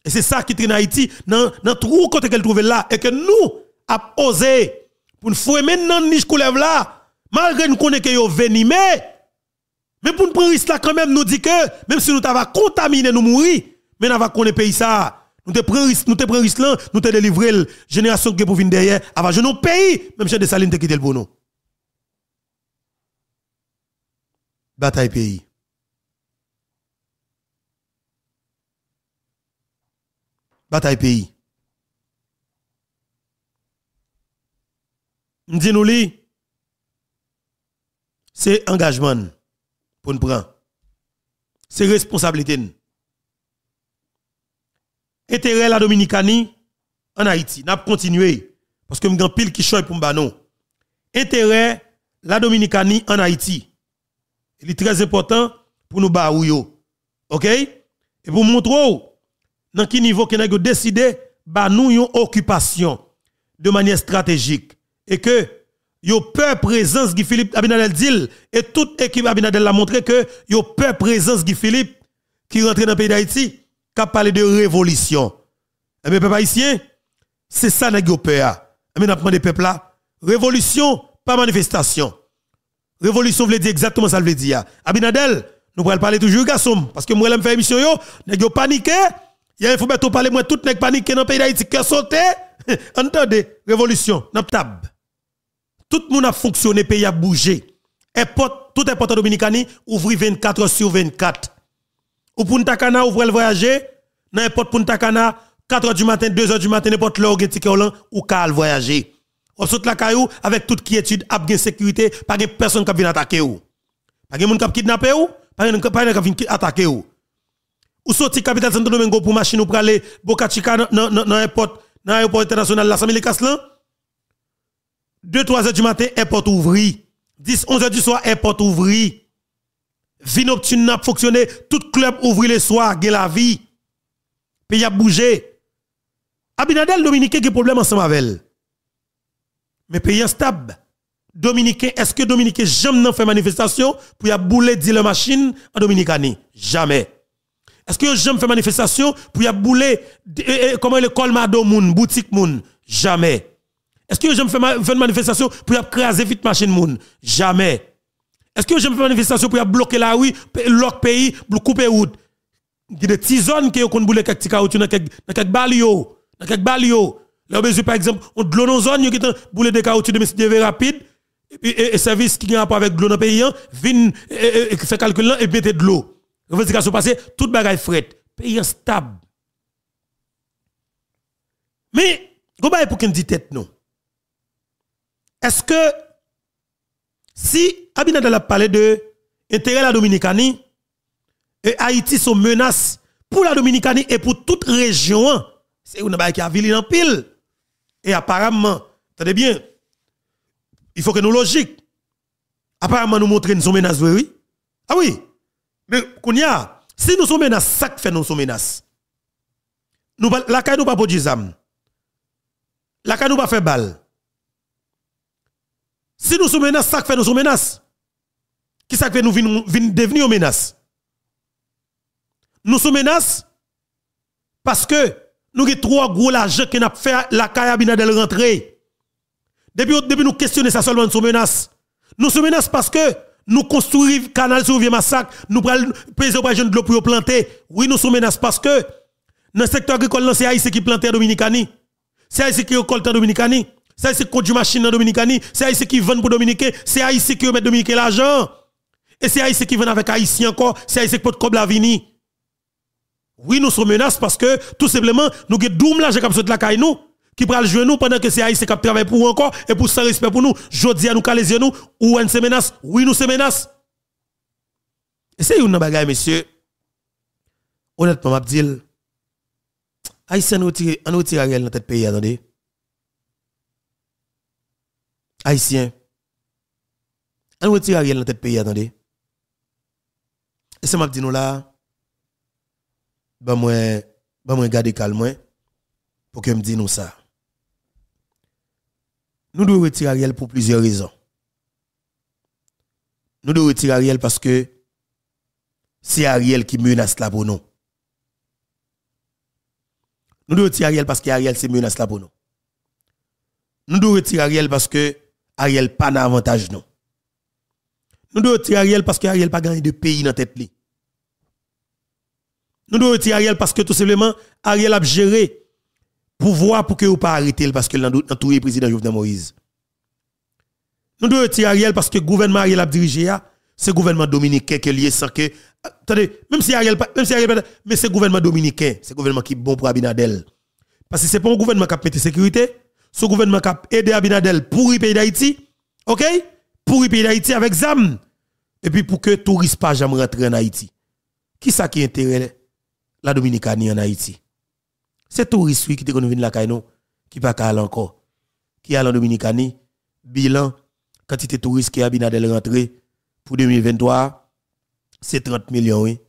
Et c'est ça qui traîne Haïti dans dans trou côté qu'elle trouve là et que nous a osé pour nous fouer maintenant niche coulev là malgré nous connaît que yo venimé mais pour nous prendre risque là quand même, nous dit que, même si nous avons contaminé, nous mourir, mais nous avons connu pays ça. Nous te prenons risque, nous te prenons risque là, nous te délivrons la génération qui est pour venir derrière, avant je nous pays, même chez des salines te quitter le bon Bataille pays. Bataille pays. Dis-nous-li, c'est engagement pour nous prendre. C'est responsabilité. Intérêt la Dominicanie en Haïti. N'a continué. Parce que grand pile qui choye pour nous Intérêt la Dominicanie en Haïti. Il est très important pour nous baouyo. OK? Et pour montrer dans quel niveau que nous décidé bah nous une occupation de manière stratégique et que yo peur présence Guy Philippe Abinadel dit et toute équipe Abinadel l'a montré que yo peur présence Guy Philippe qui rentre dans le pays d'Haïti qui a parlé de révolution. Eh bien peuple haïtien, c'est ça nèg yo peur. Eh bien des peuples là, révolution pas manifestation. Révolution veut dire exactement ça veut dire. Abinadel, nous pourrons parler toujours garçon parce que moi l'aime faire émission yo, nèg yo paniqué, il faut mettre parler moi tout nèg paniqué dans le pays d'Haïti qui sauté. [LAUGHS] Entendez, révolution, n'a tab tout le monde a fonctionné, pays a bougé. Et tout est porte dominicani ouvri 24 sur 24. Ou Punta Cana ouvre le voyager, dans n'importe Punta Cana, 4 heures du matin, 2 heures du matin, n'importe l'heure ou ticket ou Cal voyager. On saute la caillou avec toute quiétude, a sécurité, pas de personne qui vient attaquer ou. Pas de personne qui kidnapper ou, pas de monde qui vient attaquer ou. Ou la capitale Santo Domingo pour machine ou pour aller Boca Chica dans l'aéroport international, l'Assemblée Caslan. 2, 3 heures du matin, porte ouvri. 10, 11 heures du soir, airport ouvri. Vinoptune n'a fonctionné. Tout club ouvri le soir, gè la vie. Pays a bougé. Abinadel, Dominicain, qui problème ensemble avec elle. Mais pays stable. Dominicain, est-ce que Dominique jamais n'a fait manifestation pour y bouler le machine en Dominicani? Jamais. Est-ce que jamais fait manifestation pour y bouler, eh, eh, comment l'école Colmado Moun, boutique Moun? Jamais. Est-ce que j'aime faire une manifestation pour craser vite machine monde Jamais. Est-ce que j'aime faire une manifestation pour bloquer la rue, le pays, pour couper route? Il y a des petites zones qui ont boulé des caoutchouc dans quelques balio, dans quelques balio. Là, par exemple, on a une zone, qui ont des caoutchouc de rapide et, le service qui a rapport avec l'eau dans le pays, hein, viennent faire calcul et mettre de l'eau. Revendication passée, toute bagaille fret. Pays stable. Mais, comment est pour qu'on dit tête non? Est-ce que si Abinadel a parlé de intérêt la Dominicanie et Haïti sont menaces pour la Dominicanie et pour toute région, c'est une bail qui a vilé en pile. Et apparemment, attendez bien, il faut que nous logiques. Apparemment, nous montrer nous sommes menaces, oui, Ah oui. Mais, Kounia, si nous sommes menaces, ça fait nous sommes menaces. Nous, la caille nous pas pour zam. La caille nous pas fait balle. Si nous sommes menaces, ça fait nous sommes menaces. Qui ça fait nous devenir menaces Nous sommes menaces parce que nous avons trois gros l'argent qui n'a fait la carabine de rentrer. Depuis, depuis nous questionner ça seulement, nous sommes menaces. Nous sommes menaces parce que nous construisons canal sur vieux massacre, nous prenons de l'eau pour planter. Oui, nous sommes menaces parce que dans le secteur agricole, c'est Haïti qui plante Dominicani. C'est Haïti qui récolte Dominicani. C'est Haïtien qui conduit machine dans Dominicani. C'est Haïtien qui vend pour Dominiquer. C'est Haïtien qui met Dominiquer l'argent. Et c'est Haïtien qui vient avec Haïtien encore. C'est Haïtien qui porte comme la vini. Oui, nous sommes menaces parce que tout simplement, nous avons doum l'argent qui saute la caille nous. Qui le jouer nous pendant que c'est Haïtien qui travaille pour nous encore et pour sans respect pour nous. dis à nous de nous. Ou en se menace, Oui, nous sommes menaces. Et c'est une bagaille, messieurs. Honnêtement, Mabdil, Haïtien nous tire Ariel dans notre pays, attendez. Haïtien, on retire Ariel dans tête pays, attendez. Et ce m'a dit nous là, je bah, moi, ben moi garder calme, pour que me dise nous ça. Nous devons retirer Ariel pour plusieurs raisons. Nous devons retirer Ariel parce que c'est Ariel qui menace la pour nous. Nous devons retirer Ariel parce que Ariel c'est menace là pour nous. Nous devons retirer Ariel parce que Ariel pas d'avantage non. Nous devons retirer Ariel parce que Ariel pas gagné de pays dans tête Nous devons retirer Ariel parce que tout simplement Ariel a géré pouvoir pour que vous pas arrêter parce que le président Jovenel Moïse. Nous devons retirer Ariel parce que le gouvernement Ariel a dirigé ah, c'est gouvernement dominicain qui est lié sans que ah, attendez même si Ariel même si Ariel mais c'est gouvernement dominicain, c'est gouvernement qui est bon pour Abinadel. Parce que c'est pas un gouvernement qui a pété sécurité, ce gouvernement cap a aidé Abinadel pour le pays d'Haïti, OK Pour y pays d'Haïti avec ZAM. Et puis pour que touristes pas jamais rentrer en Haïti. Qui ça qui intéresse la Dominicanie en Haïti C'est touristes qui te connu la Kaino qui pas aller encore. Qui allent en Dominicanie, bilan quantité touristes qui Abinadel rentré pour 2023, c'est 30 millions. Oui.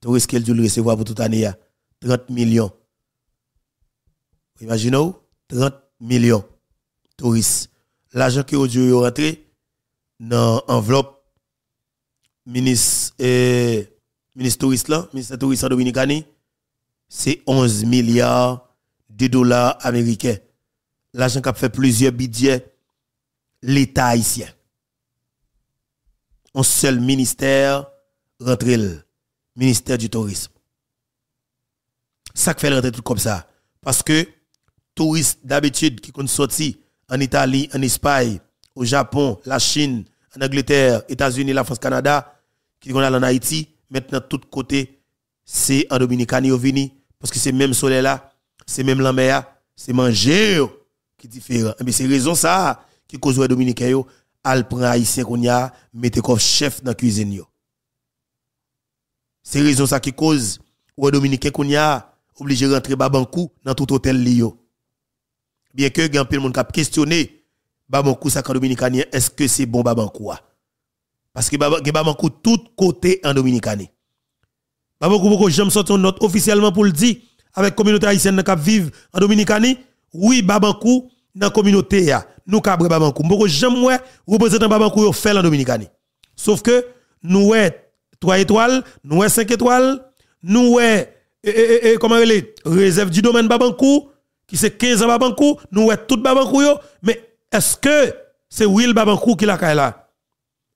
Touristes qu'elle doit recevoir pour toute année, 30 millions. Imaginez-vous 30 millions de touristes. L'argent qui est rentré dans l'enveloppe ministre eh, ministre touriste là, dominicani, c'est 11 milliards de dollars américains. L'argent qui a fait plusieurs budgets l'État haïtien. Un seul ministère rentre le ministère du tourisme. Ça fait rentrer tout comme ça parce que touristes d'habitude qui sont sortis en Italie, en Espagne, au Japon, la Chine, en Angleterre, États-Unis, la France, Canada, qui sont en Haïti, maintenant tout côté, c'est en Dominicani, vini, parce que c'est même soleil là, c'est même la mer, c'est manger qui est différent. Mais eh c'est raison ça qui cause les Dominicain à prendre Haïtien qu'on y a, mettez comme chef dans la cuisine. C'est raison ça qui cause les Dominicains qu'on y obligé de rentrer dans tout hôtel. Bien que grand pile monde cap questionné Babankou ça dominicanien, est-ce que c'est bon Babankou Parce que Babankou tout côté en dominicanie. Babankou beaucoup j'aime sortir une note officiellement pour le dire avec communauté haïtienne qui vive en dominicanie. Oui Babankou dans la communauté nous cabre Babankou. Beaucoup j'aime ouais représentant Babankou fait en dominicanie. Sauf que nous sommes 3 étoiles, nous sommes 5 étoiles, nous sommes, eh, eh, eh, comment réserve du domaine Babankou, qui c'est 15 ans Babankou, nous sommes tous Babankou yo, mais est-ce que c'est Will Babankou qui l'a là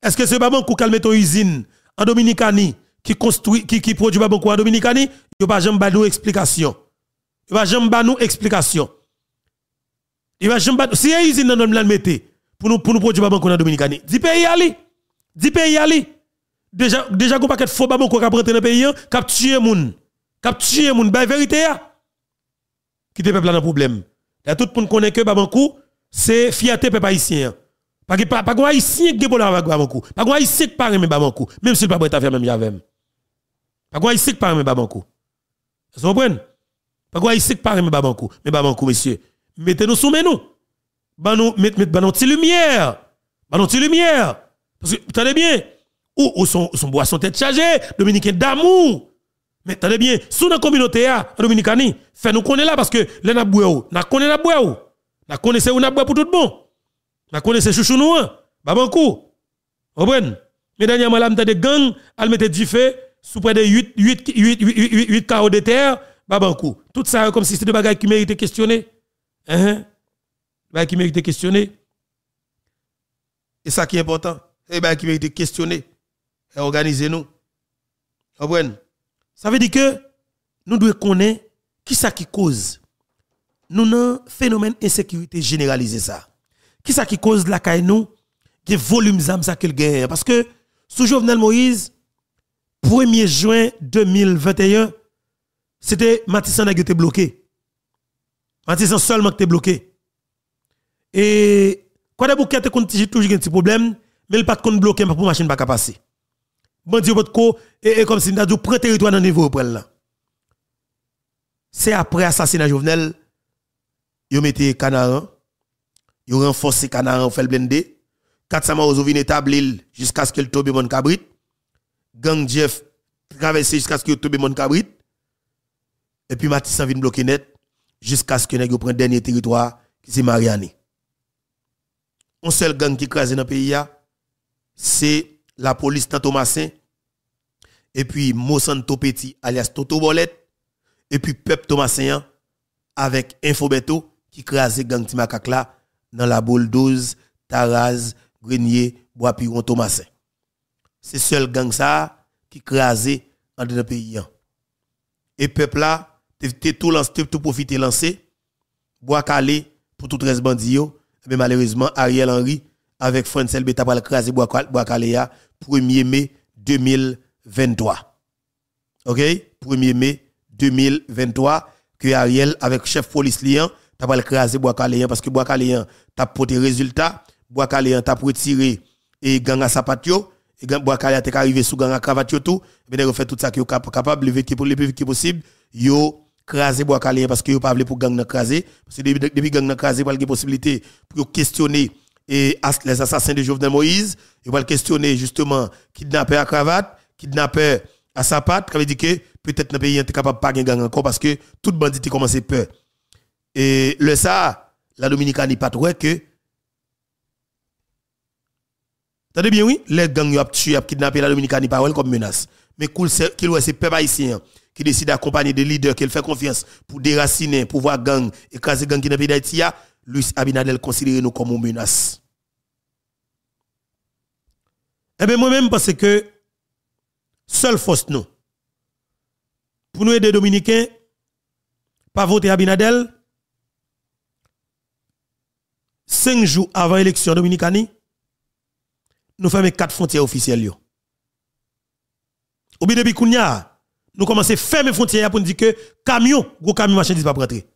Est-ce que c'est Babankou qui a mis une usine en Dominicanie qui construit qui, qui produit Babankou en Dominicanie Il va jamais nous explication. Il va jamais nous explication. Il va jamais si une usine dans le mettez pour nous pour nous produire Babankou en Dominicanie. dit pays ali. dis pays ali. Déjà déjà qu'on paquet faux Babankou qui a dans le pays, hein, qui a tué moun. Qui a tué c'est ben vérité hein qui te peuple dans problème. tout le monde connaît que Babankou c'est fierté peuple haïtien. Pas que pas pas haïtien qui bon avec Babankou. Pas haïtien qui parle même Babankou, même si pas est à faire même j'avais. Pas haïtien qui parle même Babankou. Vous comprenez Pas haïtien qui parle même Babankou, mais Babankou messieurs, mettez-nous sous nous. mettez nous met met nous lumière. Ban lumière. Parce que vous bien, ou, ou son, son tête chargée, Dominicain d'amour. Mais attendez bien, sous la communauté à hein, Dominicani, fait nous connaître là parce que les naboué, n'a connaissent les boué, Ils connaissent les naboué pour tout le bon. N'a les chouchou nous, hein. babankou. Vous comprenez? Mais dernièrement, là, m'tende gang, elle mettait du feu sous près de 8, 8, 8, 8, 8, carreaux de terre, babankou. Tout ça, comme si c'était des bagages qui méritaient questionner. Hein? hein. Bagages qui méritaient questionner. Et ça qui est important, c'est des bagages qui méritaient questionner. Et organiser nous. Vous comprenez? Ça veut dire que nous devons connaître qui ça qui cause. Nous avons un phénomène d'insécurité généralisé ça. Qui ça qui cause la caille nous qui volume ça qu'il gagne parce que sous Jovenel Moïse 1er juin 2021 c'était Matissan qui était bloqué. Matissan seulement qui était bloqué. Et quand il y a toujours un petit problème mais le pas de bloqué pour machine pas passer bandi votre co et comme e si nous avons pris territoire dans le niveau là. C'est après l'assassinat Jovenel, ils mettez canards, ils renforcé Canaran, fait le blender. 400 morts vin établi jusqu'à ce qu'il tombe mon cabrit. Gang Jeff traversé jusqu'à ce qu'il tombe mon cabrit. Et puis Matissan vient bloquer net jusqu'à ce que nous le dernier territoire qui c'est Mariani. Un seul gang qui crase dans le pays, c'est la police dans Thomasin, et puis Mosanto Petit alias Toto Bolette, et puis Pepe Thomasin avec Infobeto qui crase gang Timakakla. dans la bulldoze, Taraz, Grenier, Bois Thomasin. C'est seul gang ça qui crasait en le pays. Hein. Et Pepe là, tout lancé, tout profité lancé, Bois Calé pour tout 13 bandits, mais malheureusement Ariel Henry avec Francel Beta pour crasé Bois Calé 1er mai 2023. OK 1er mai 2023 que Ariel avec chef police lien t'a pas écraser bois hein, parce que bois caléen hein, t'a porté résultat, bois caléen hein, t'a retiré et gang à sapatio et gang bois caléen arrivé sous gang à cravatio tout, mais fait tout ça qui est capable lever qui pour le vite possible, yo craser bois parce que yo pas pour gang craser parce que depuis gang craser pas de possibilité pour questionner et les assassins de Jovenel Moïse. Ils vont questionner justement Kidnapper à cravate, kidnapper à sapate, qui veut dire que peut-être le pays pas capable de pas gagner encore parce que tout bandit a commencé peur. Et le ça, la Dominicaine n'est pas trouvé que. T'as bien, oui, les gangs ont tué, ont kidnappé la Dominicaine n'est pas comme menace. Mais qu'il ouais, c'est peuple haïtien qui décide d'accompagner des leaders qu'il fait confiance pour déraciner, pour voir gang, écraser gang qui n'a pas d'Haïti, Luis Abinadel considère nous comme une menace. Eh bien, moi-même, parce que seule force nous, pour nous aider Dominicains, pas voter Abinadel, cinq jours avant l'élection dominicani, nous fermons quatre frontières officielles. Au bout de nous commençons à fermer les frontières pour nous dire que camion, gros camion, machin, ne pas rentrer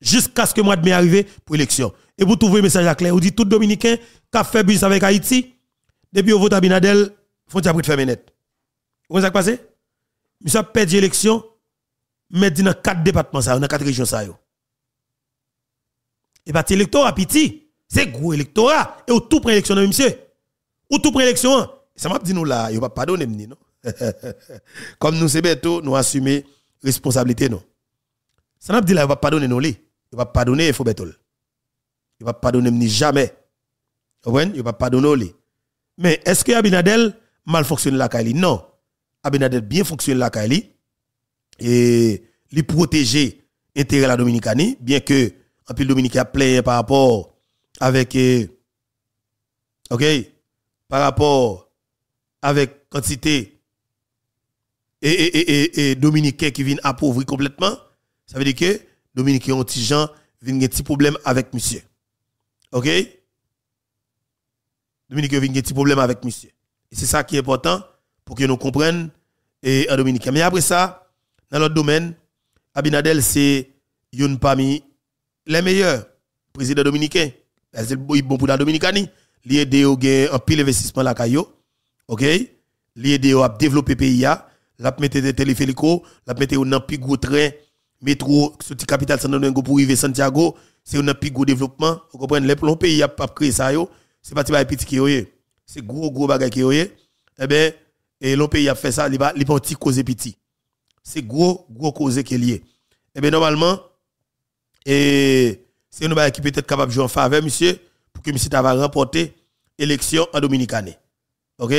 jusqu'à ce que moi de mai arrive pour l'élection. Et vous trouvez un message à clair. Vous dites tout Dominicain qui fait business avec Haïti, depuis au vote Abinadel, faut de faire net. Vous voyez ce qui passé? Monsieur a perdu l'élection, mais dans quatre départements, dans quatre régions. Ça, et bien, l'électorat petit, c'est gros électorat. Et au tout prend l'élection monsieur. Ou tout prend l'élection Ça m'a dit nous là, il va pas pardonner, non? [LAUGHS] Comme nous, c'est bientôt, nous assumer responsabilité, non? Ça m'a dit là, il va pardonner nous. Il va pardonner, il Il va pardonner ni jamais. Vous comprenez? Il va pas pardonner. Mais est-ce que Abinadel mal fonctionne la Kali? Non. Abinadel bien fonctionne la Kali. Et lui protéger de la Dominicanie, bien que en pile Dominicain a plein par rapport avec eh, OK par rapport avec quantité et, et, et, qui vient appauvrir complètement, ça veut dire que Dominique ont petit gens, qui un petit problème avec monsieur. OK Dominique a un petit problème avec monsieur. Et c'est ça qui est important pour que nous comprennent et en Dominique. Mais après ça, dans notre domaine, Abinadel c'est une parmi les meilleurs présidents dominicains. C'est bon pour la Dominicanie. L'idée de un pile investissement la caillou. OK L'idée a développer le pays, la mis des téléphériques, la a mis plus gros train métro, sorti capitale Santo Domingo pour arriver Santiago, c'est un plus gros développement. Vous comprenez, les plans pays, a pas créé ça, yo. C'est pas petit qui là. c'est gros, gros bagage qui est. eh ben, et l'on pays a fait ça, il pas petit cause petit. C'est gros, gros cause qui est lié. Eh ben, normalement, c'est une pays qui peut être capable de jouer en faveur, monsieur, pour que monsieur va remporter l'élection en Dominicane. OK?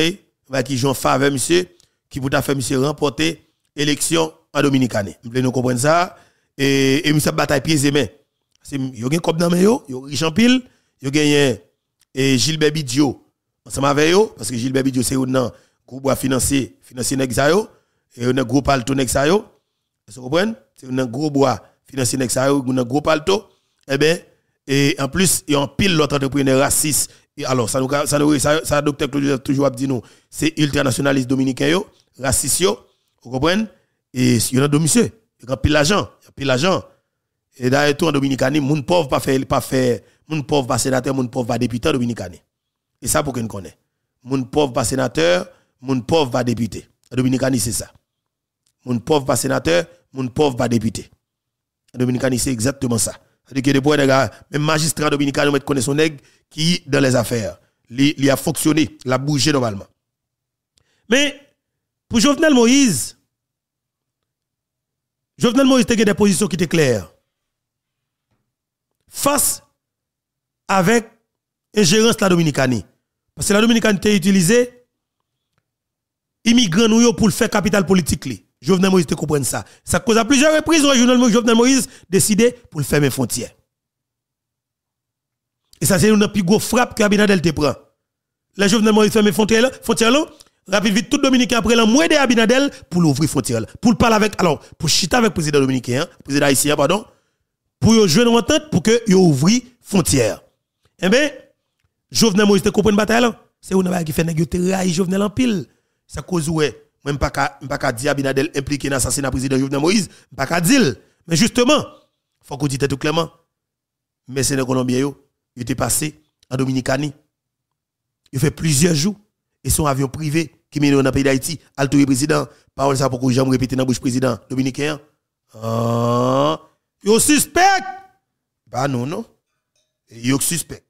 va qui joue en faveur, monsieur, qui peut faire monsieur remporter l'élection en Dominicane, Vous voulez nous comprendre ça? Et, et bataille pieds et mains. C'est, yo gen comme nan yo, riche en pile, yo gagne et Gilbert Bidio. Ensemble avec yo, parce que Gilbert Bidio c'est un groupe à financer, financer Nexayo. et un groupe alto l'auto Vous comprenez? C'est un groupe bois financier Nexayo, un gros palto. Eh ben, et en plus, il y a un pile l'autre entrepreneur raciste. Et alors, ça nous, ça nous, ça, ça, docteur toujours dit c'est ultranationaliste dominicain raciste Vous comprenez? Et il y a domicile, il y a plus l'argent, il y a plus l'argent. Et d'ailleurs, tout en Dominicani, mon pauvre pas faire, pas faire, pauvre pas sénateur, mon pauvre pas député Dominicani. Et ça pour qu'on connaît. Les pauvre pas sénateur, mon pauvre pas député. En Dominicani, c'est ça. Les pauvre pas sénateur, mon pauvre pas député. En Dominicani, c'est exactement ça. C'est-à-dire que des gars, même magistrat dominicain, met connaître son nègre qui, dans les affaires, il a fonctionné, il a bougé normalement. Mais, pour Jovenel Moïse, Jovenel Moïse a des positions qui étaient claires. Face avec de la Dominicanie. Parce que la Dominicanie a utilisé immigrants pour le faire capital politique. Jovenel Moïse te compris ça. Ça cause à plusieurs reprises, Jovenel Moïse décidé pour fermer les frontières. Et ça, c'est une plus grosse frappe que Abinadel te prend. La Jovenel Moïse ferme fermé là, frontières rapide vite tout Dominicain après l'an moins de Abinadel pour l'ouvrir frontière pour parler avec alors pour chiter avec président dominicain hein, président haïtien pardon pour jouer une tête, pour que yo ouvri frontière Eh ben Jovenel Moïse te comprendre bataille c'est une bataille qui fait nèg trahi Jovenel en pile ça cause ouais même pas qu'à pas si dire Abinadel impliqué dans assassinat président Jovenel Moïse pas dire mais justement faut qu'on dise tout clairement mais c'est le Colombie il était passé en Dominicanie il fait plusieurs jours et son avion privé qui mène dans le pays d'Haïti, Alto président. Parole ça pour que j'aime répéter dans la bouche président dominicain. Ah, yo suspect. Bah non, non. Yo suspect.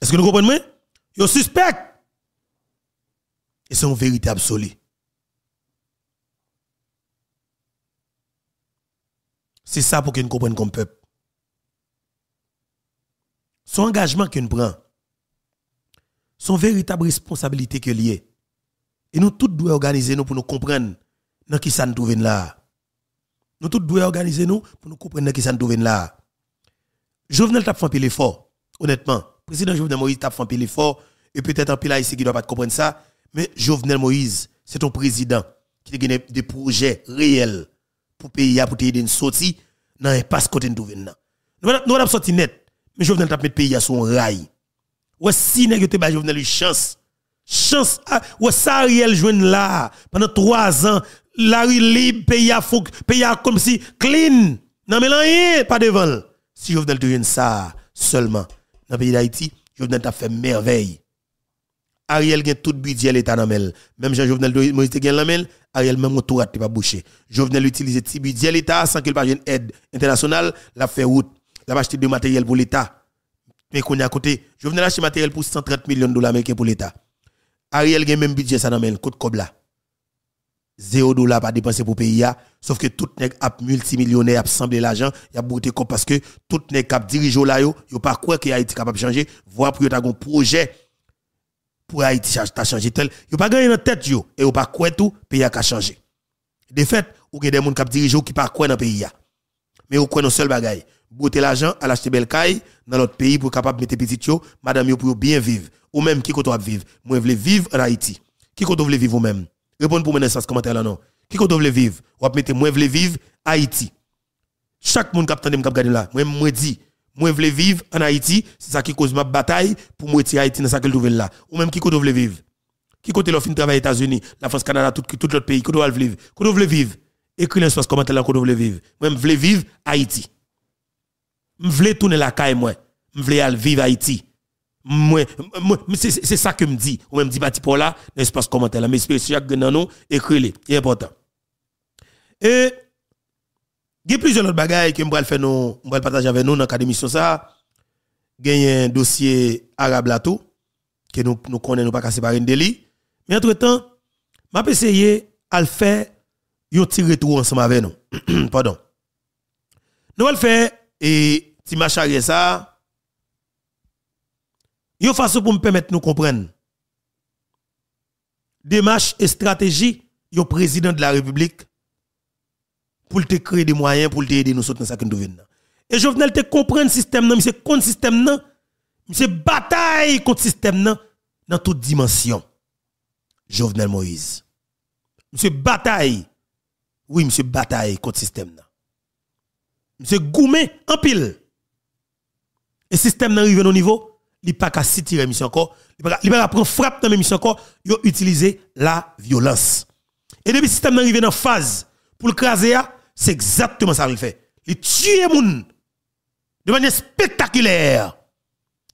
Est-ce que nous comprenons? Yo suspect. Et c'est une vérité absolue. C'est ça pour que nous comprennent comme peuple son engagement qu'il prend son véritable responsabilité y a Et nous tous devons organiser nous pour nous comprendre dans qui ça nous trouve là. Nous tous devons organiser nous pour nous comprendre dans qui ça nous trouve là. Jovenel tape fait l'effort, honnêtement. Président Jovenel Moïse tape fait l'effort et peut-être un pile ici qui doit pas comprendre ça, mais Jovenel Moïse, c'est ton président qui a des projets réels pour pays pour t'aider une sortie dans passe côté nous Nous avons sortir net mais Jovenel t'a mettre pays à son rail. Ou si nèg te ba Jovenel une chance. Chance ah, ou Ariel joine là pendant trois ans, la rue libre pays à fou, pays à comme si clean. Non mais rien pas de vol. Si Jovenel te ça seulement dans le pays d'Haïti, Jovenel t'a fait merveille. Ariel gagne tout budget l'état dans mel. Même Jean Jovenel Moïse gagne la l'État, Ariel même tout raté pas bouché. Jovenel utilise tout budget l'état sans qu'il pas d'aide aide internationale, l'a fait route la acheté du matériel pour l'État. Mais qu'on a à côté, je venais acheter matériel pour 130 millions de dollars américains pour l'État. Ariel a même budget ça dans le code ça. Zéro dollar pas dépensé pour pays sauf que tout nèg a multimillionnaire a semblé l'argent, y a de comme parce que tout nèg cap dirigeant là yo, yo pas quoi que Haïti capable de changer, voir pour yo un projet pour Haïti changer Il tel, yo pas gagné dans tête yo et yo pas quoi tout pays a ka changer. De fait, ou a des monde cap dirigeant qui pas quoi dans pays Mais ou quoi dans seul bagaille, Boter l'argent à l'acheter belle caille dans notre pays pour capable mettre petit yo, madame yo pour bien vivre. Ou même qui qu'on vivre. Moi voulez vivre en Haïti. Qui qu'on voulez vivre vous même Répondez pour moi dans ce commentaire là non. Qui qu'on voulez vivre Ou mettre « moi voulez vivre Haïti. Chaque monde qui attendait me regarder là, moi moi dit moi veux vivre en Haïti, c'est ça qui cause ma bataille pour moi en Haïti dans ça que je nouvelle là. Ou même qui qu'on voulez vivre Qui côté l'offre de travail États-Unis, la France, Canada, tout tout l'autre pays, qui doit vivre Qui doit vivre Écrivez dans ce commentaire là qu'on voulez vivre. Moi voulez vivre Haïti. Je voulais tourner la caille, moi. Je voulais vivre Haïti. c'est ça que me dit. Ou même dit, bah, pour là, ce commentaire là. Mais c'est chaque nous, écris-le. C'est important. Et, il y a plusieurs autres bagailles que je faire partager avec nous dans l'académie sur ça. Il y a un dossier arabe là tout, que nous, nous connaissons, nous pas de une Mais entre-temps, je vais essayer de faire, un petit retour ensemble avec nous. [CLEARS THROAT] Pardon. Nous allons faire et si Timachare ça, une façon pour me permettre de nous comprendre. Démarche et stratégie, le président de la République pour te créer des moyens pour aider. nous soutenir ce qui nous venons. Et je venais te comprendre le système, c'est contre le système, c'est bataille contre le système dans toute dimension. Jovenel Moïse. Monsieur bataille. Oui, monsieur bataille contre le système c'est goumé en pile. Et système n'arrive au niveau, il pas qu'à tirer mission encore, il pas qu'à prendre frappe dans mission encore, il utiliser la violence. Et depuis le système n'arrive dans phase pour le craser, c'est exactement ça qu'il fait. Il tue les gens de manière spectaculaire.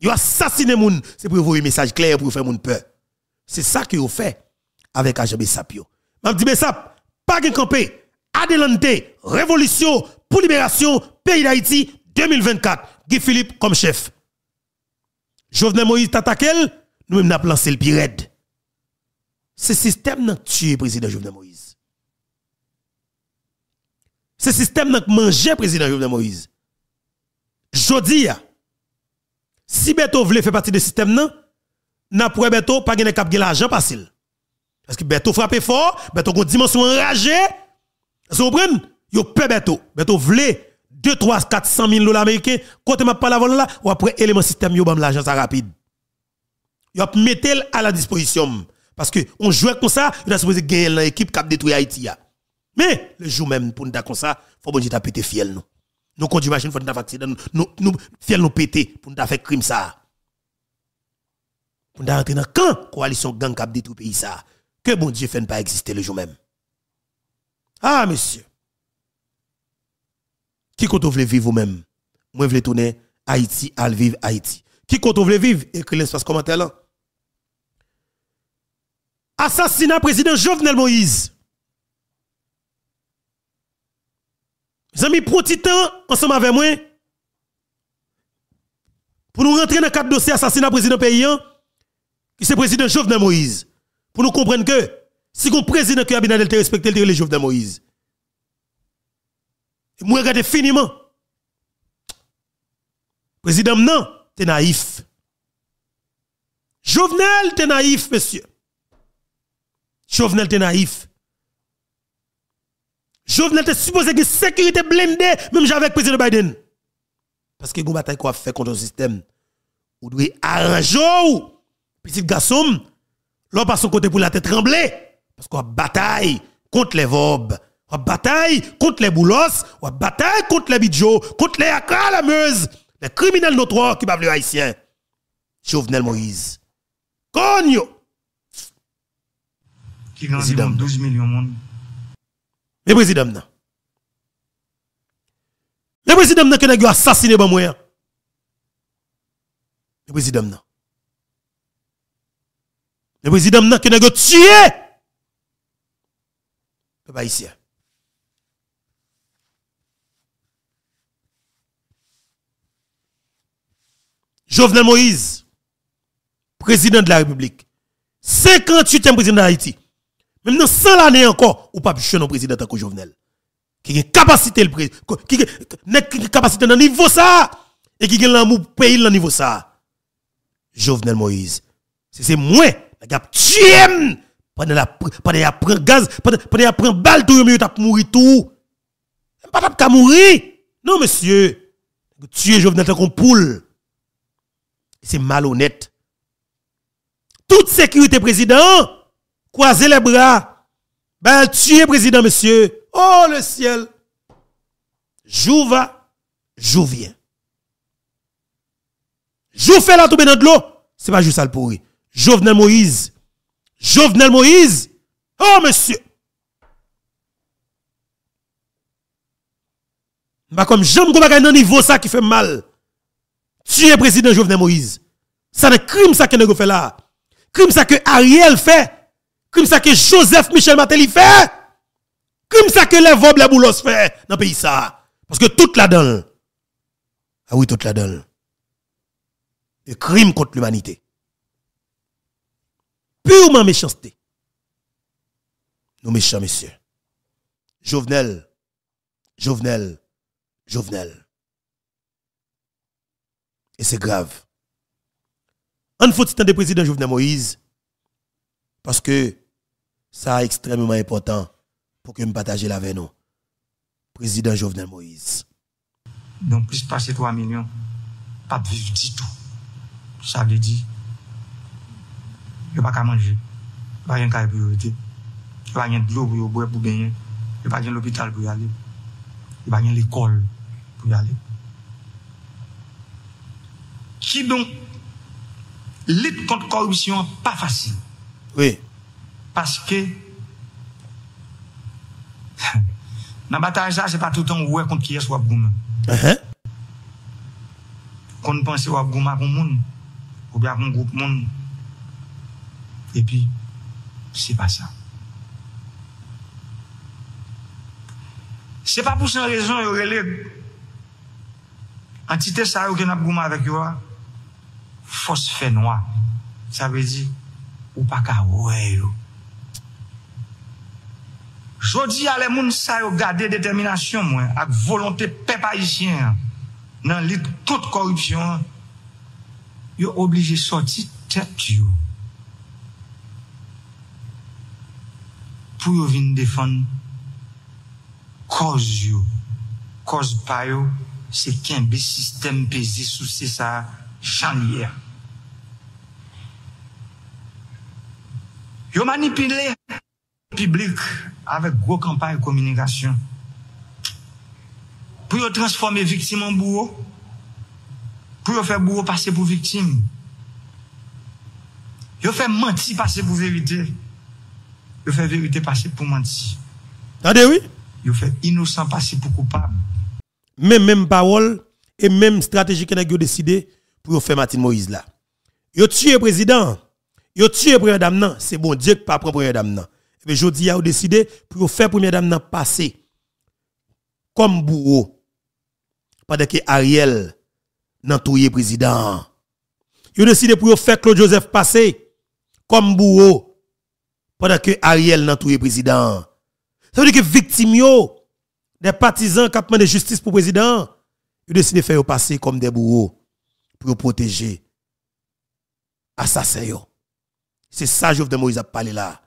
Il assassine les gens. c'est pour envoyer un message clair pour faire moun peur. C'est ça qu'il fait avec Ajabé Sapio. M'a dit Bessap, pas de camper, adelante, révolution, pour libération pays d'Haïti 2024. Guy Philippe comme chef. Jovenel Moïse Tatakel, nous-mêmes avons lancé le pire. Ce système n'a tué président Jovenel Moïse. Ce système n'a mangé président Jovenel Moïse. Jodi, si Beto voulait faire partie du système, non, n'a pour Beto pas gagné l'argent facile. Parce que Beto frappe fort, Beto a une dimension enragée. Vous comprenez? yo pouvez beto beto vle 2 3 400 000 dollars américains côté m'a pas la là ou après l'élément système yo bam rapide. Vous rapide yo mettre à la disposition parce que on jouait comme ça on a supposé gagner l'équipe qui a détruit Haïti mais le jour même pour nous comme ça faut bon Dieu pété fiel nous nous conduit machine faut nous accident nous nous fiel nous péter pour nous faire crime ça pour nous rentrer dans la coalition gang cap détruit pays ça que bon Dieu fait ne pas exister le jour même ah monsieur qui compte vous vivre vous-même Moi, je veux tourner Haïti, à vivre Haïti. Qui compte vous vivre Écrivez l'espace commentaire là. Assassinat président Jovenel Moïse. Mes amis, prends temps ensemble avec moi. Pour nous rentrer dans le cadre dossier assassinat président paysan, hein, qui c'est président Jovenel Moïse. Pour nous comprendre que si le président qui a bien respecté le Jovenel Moïse, moi, regardé finiment. Président, non, t'es naïf. Jovenel, t'es naïf, monsieur. Jovenel, t'es naïf. Jovenel, t'es supposé que sécurité blindée, même avec le président Biden. Parce que vous bataille quoi faire fait contre le système, on doit arranger, petit garçon, l'on passe son côté pour la tête trembler. Parce qu'on a bataille contre les vobes. On bataille contre les boulos, on bataille contre les bidjo, contre les akra meuse, les criminels notoires qui bavent le haïtien. Jovenel Moïse. Cogno! Qui Président. 12 millions de monde. Mais président, non. Le président a que assassiné ben moyen. Le président non. Le président a que tué. les haïtien. Jovenel Moïse, président de la République, 58e président d'Haïti, même dans 100 années encore, ou pas chien président tant Jovenel. Qui a capacité qui a capacité dans le niveau ça, et qui a l'amour pays dans le niveau ça. Jovenel Moïse, c'est moi qui a tué pendant la pendant gaz pendant a prend balle tout a a mourir tout pas t'a mourir non monsieur Tu es Jovenel tant qu'on poule c'est malhonnête. Toute sécurité président, croisez les bras. Ben, es président, monsieur. Oh, le ciel. Jou va, jou vient. Jou fait la dans de l'eau. C'est pas juste ça le pourri. Jovenel Moïse. Jovenel Moïse. Oh, monsieur. Bah, comme j'aime qu'on va dans niveau ça qui fait mal tuer président Jovenel Moïse. C'est un crime ça que nous fait là. Crime ça que Ariel fait. Crime ça que Joseph Michel Matéli fait. Crime ça que les Vobles Boulos fait dans le pays ça. Parce que toute la donne. Ah oui, toute la donne. Le crime contre l'humanité. Purement méchanceté. Nos méchants, messieurs. Jovenel. Jovenel. Jovenel. Et c'est grave. En faut attendre le président Jovenel Moïse, parce que ça est extrêmement important pour que me la avec nous. Président Jovenel Moïse. Donc, plus passer 3 millions, pas de vivre du tout. Ça veut dire, a pas qu'à manger, je pas rien qu'à priorité, je pas rien de l'eau pour boire pour gagner, je pas rien l'hôpital pour y aller, Il je pas rien l'école pour y aller qui donc lutte contre la corruption pas facile. Oui. Parce que [LAUGHS] dans la bataille, ce n'est pas tout le temps où est contre qui est qu'on a. Quand on pense à Goum à un monde, ou bien un groupe monde, et puis, c'est pas ça. C'est pas pour cette raison, que y aurait l'entité ça que n'a pas avec vous. fos fè noa. Sa be di, ou pa ka wè yo. Jodi ale moun sa yo gade determinasyon mwen, ak volonte pe pa isyen, nan lit tout korupsyon, yo oblije sorti tèt yo. Pou yo vin defon, koz yo, koz pa yo, se kenbe sistem pezi sou se sa chanyea. Ils ont le public avec gros campagne de communication. Pour transformer victimes en bourreau. Pour faire bourreau passer pour victime. Ils fait mentir passer pour vérité. Ils fait vérité passer pour mentir. Attendez, oui? Ils fait innocent passer pour coupable. Même, même parole et même stratégie que vous décidez pour faire Martin Moïse là. Ils tué le président. Yo tué première dame c'est bon Dieu qui pas prendre première dame nan. Et eh jodi a décidé pour faire premier dame passer comme bourreau. Pendant que Ariel nan touye président. Yo décidé pour faire Claude Joseph passer comme bourreau. Pendant que Ariel nan touye président. Ça veut dire que victime des partisans qui de justice pour président, ils décidé de faire passer comme des bourreaux pour protéger assassins. C'est ça, Jovenel Moïse a parlé là.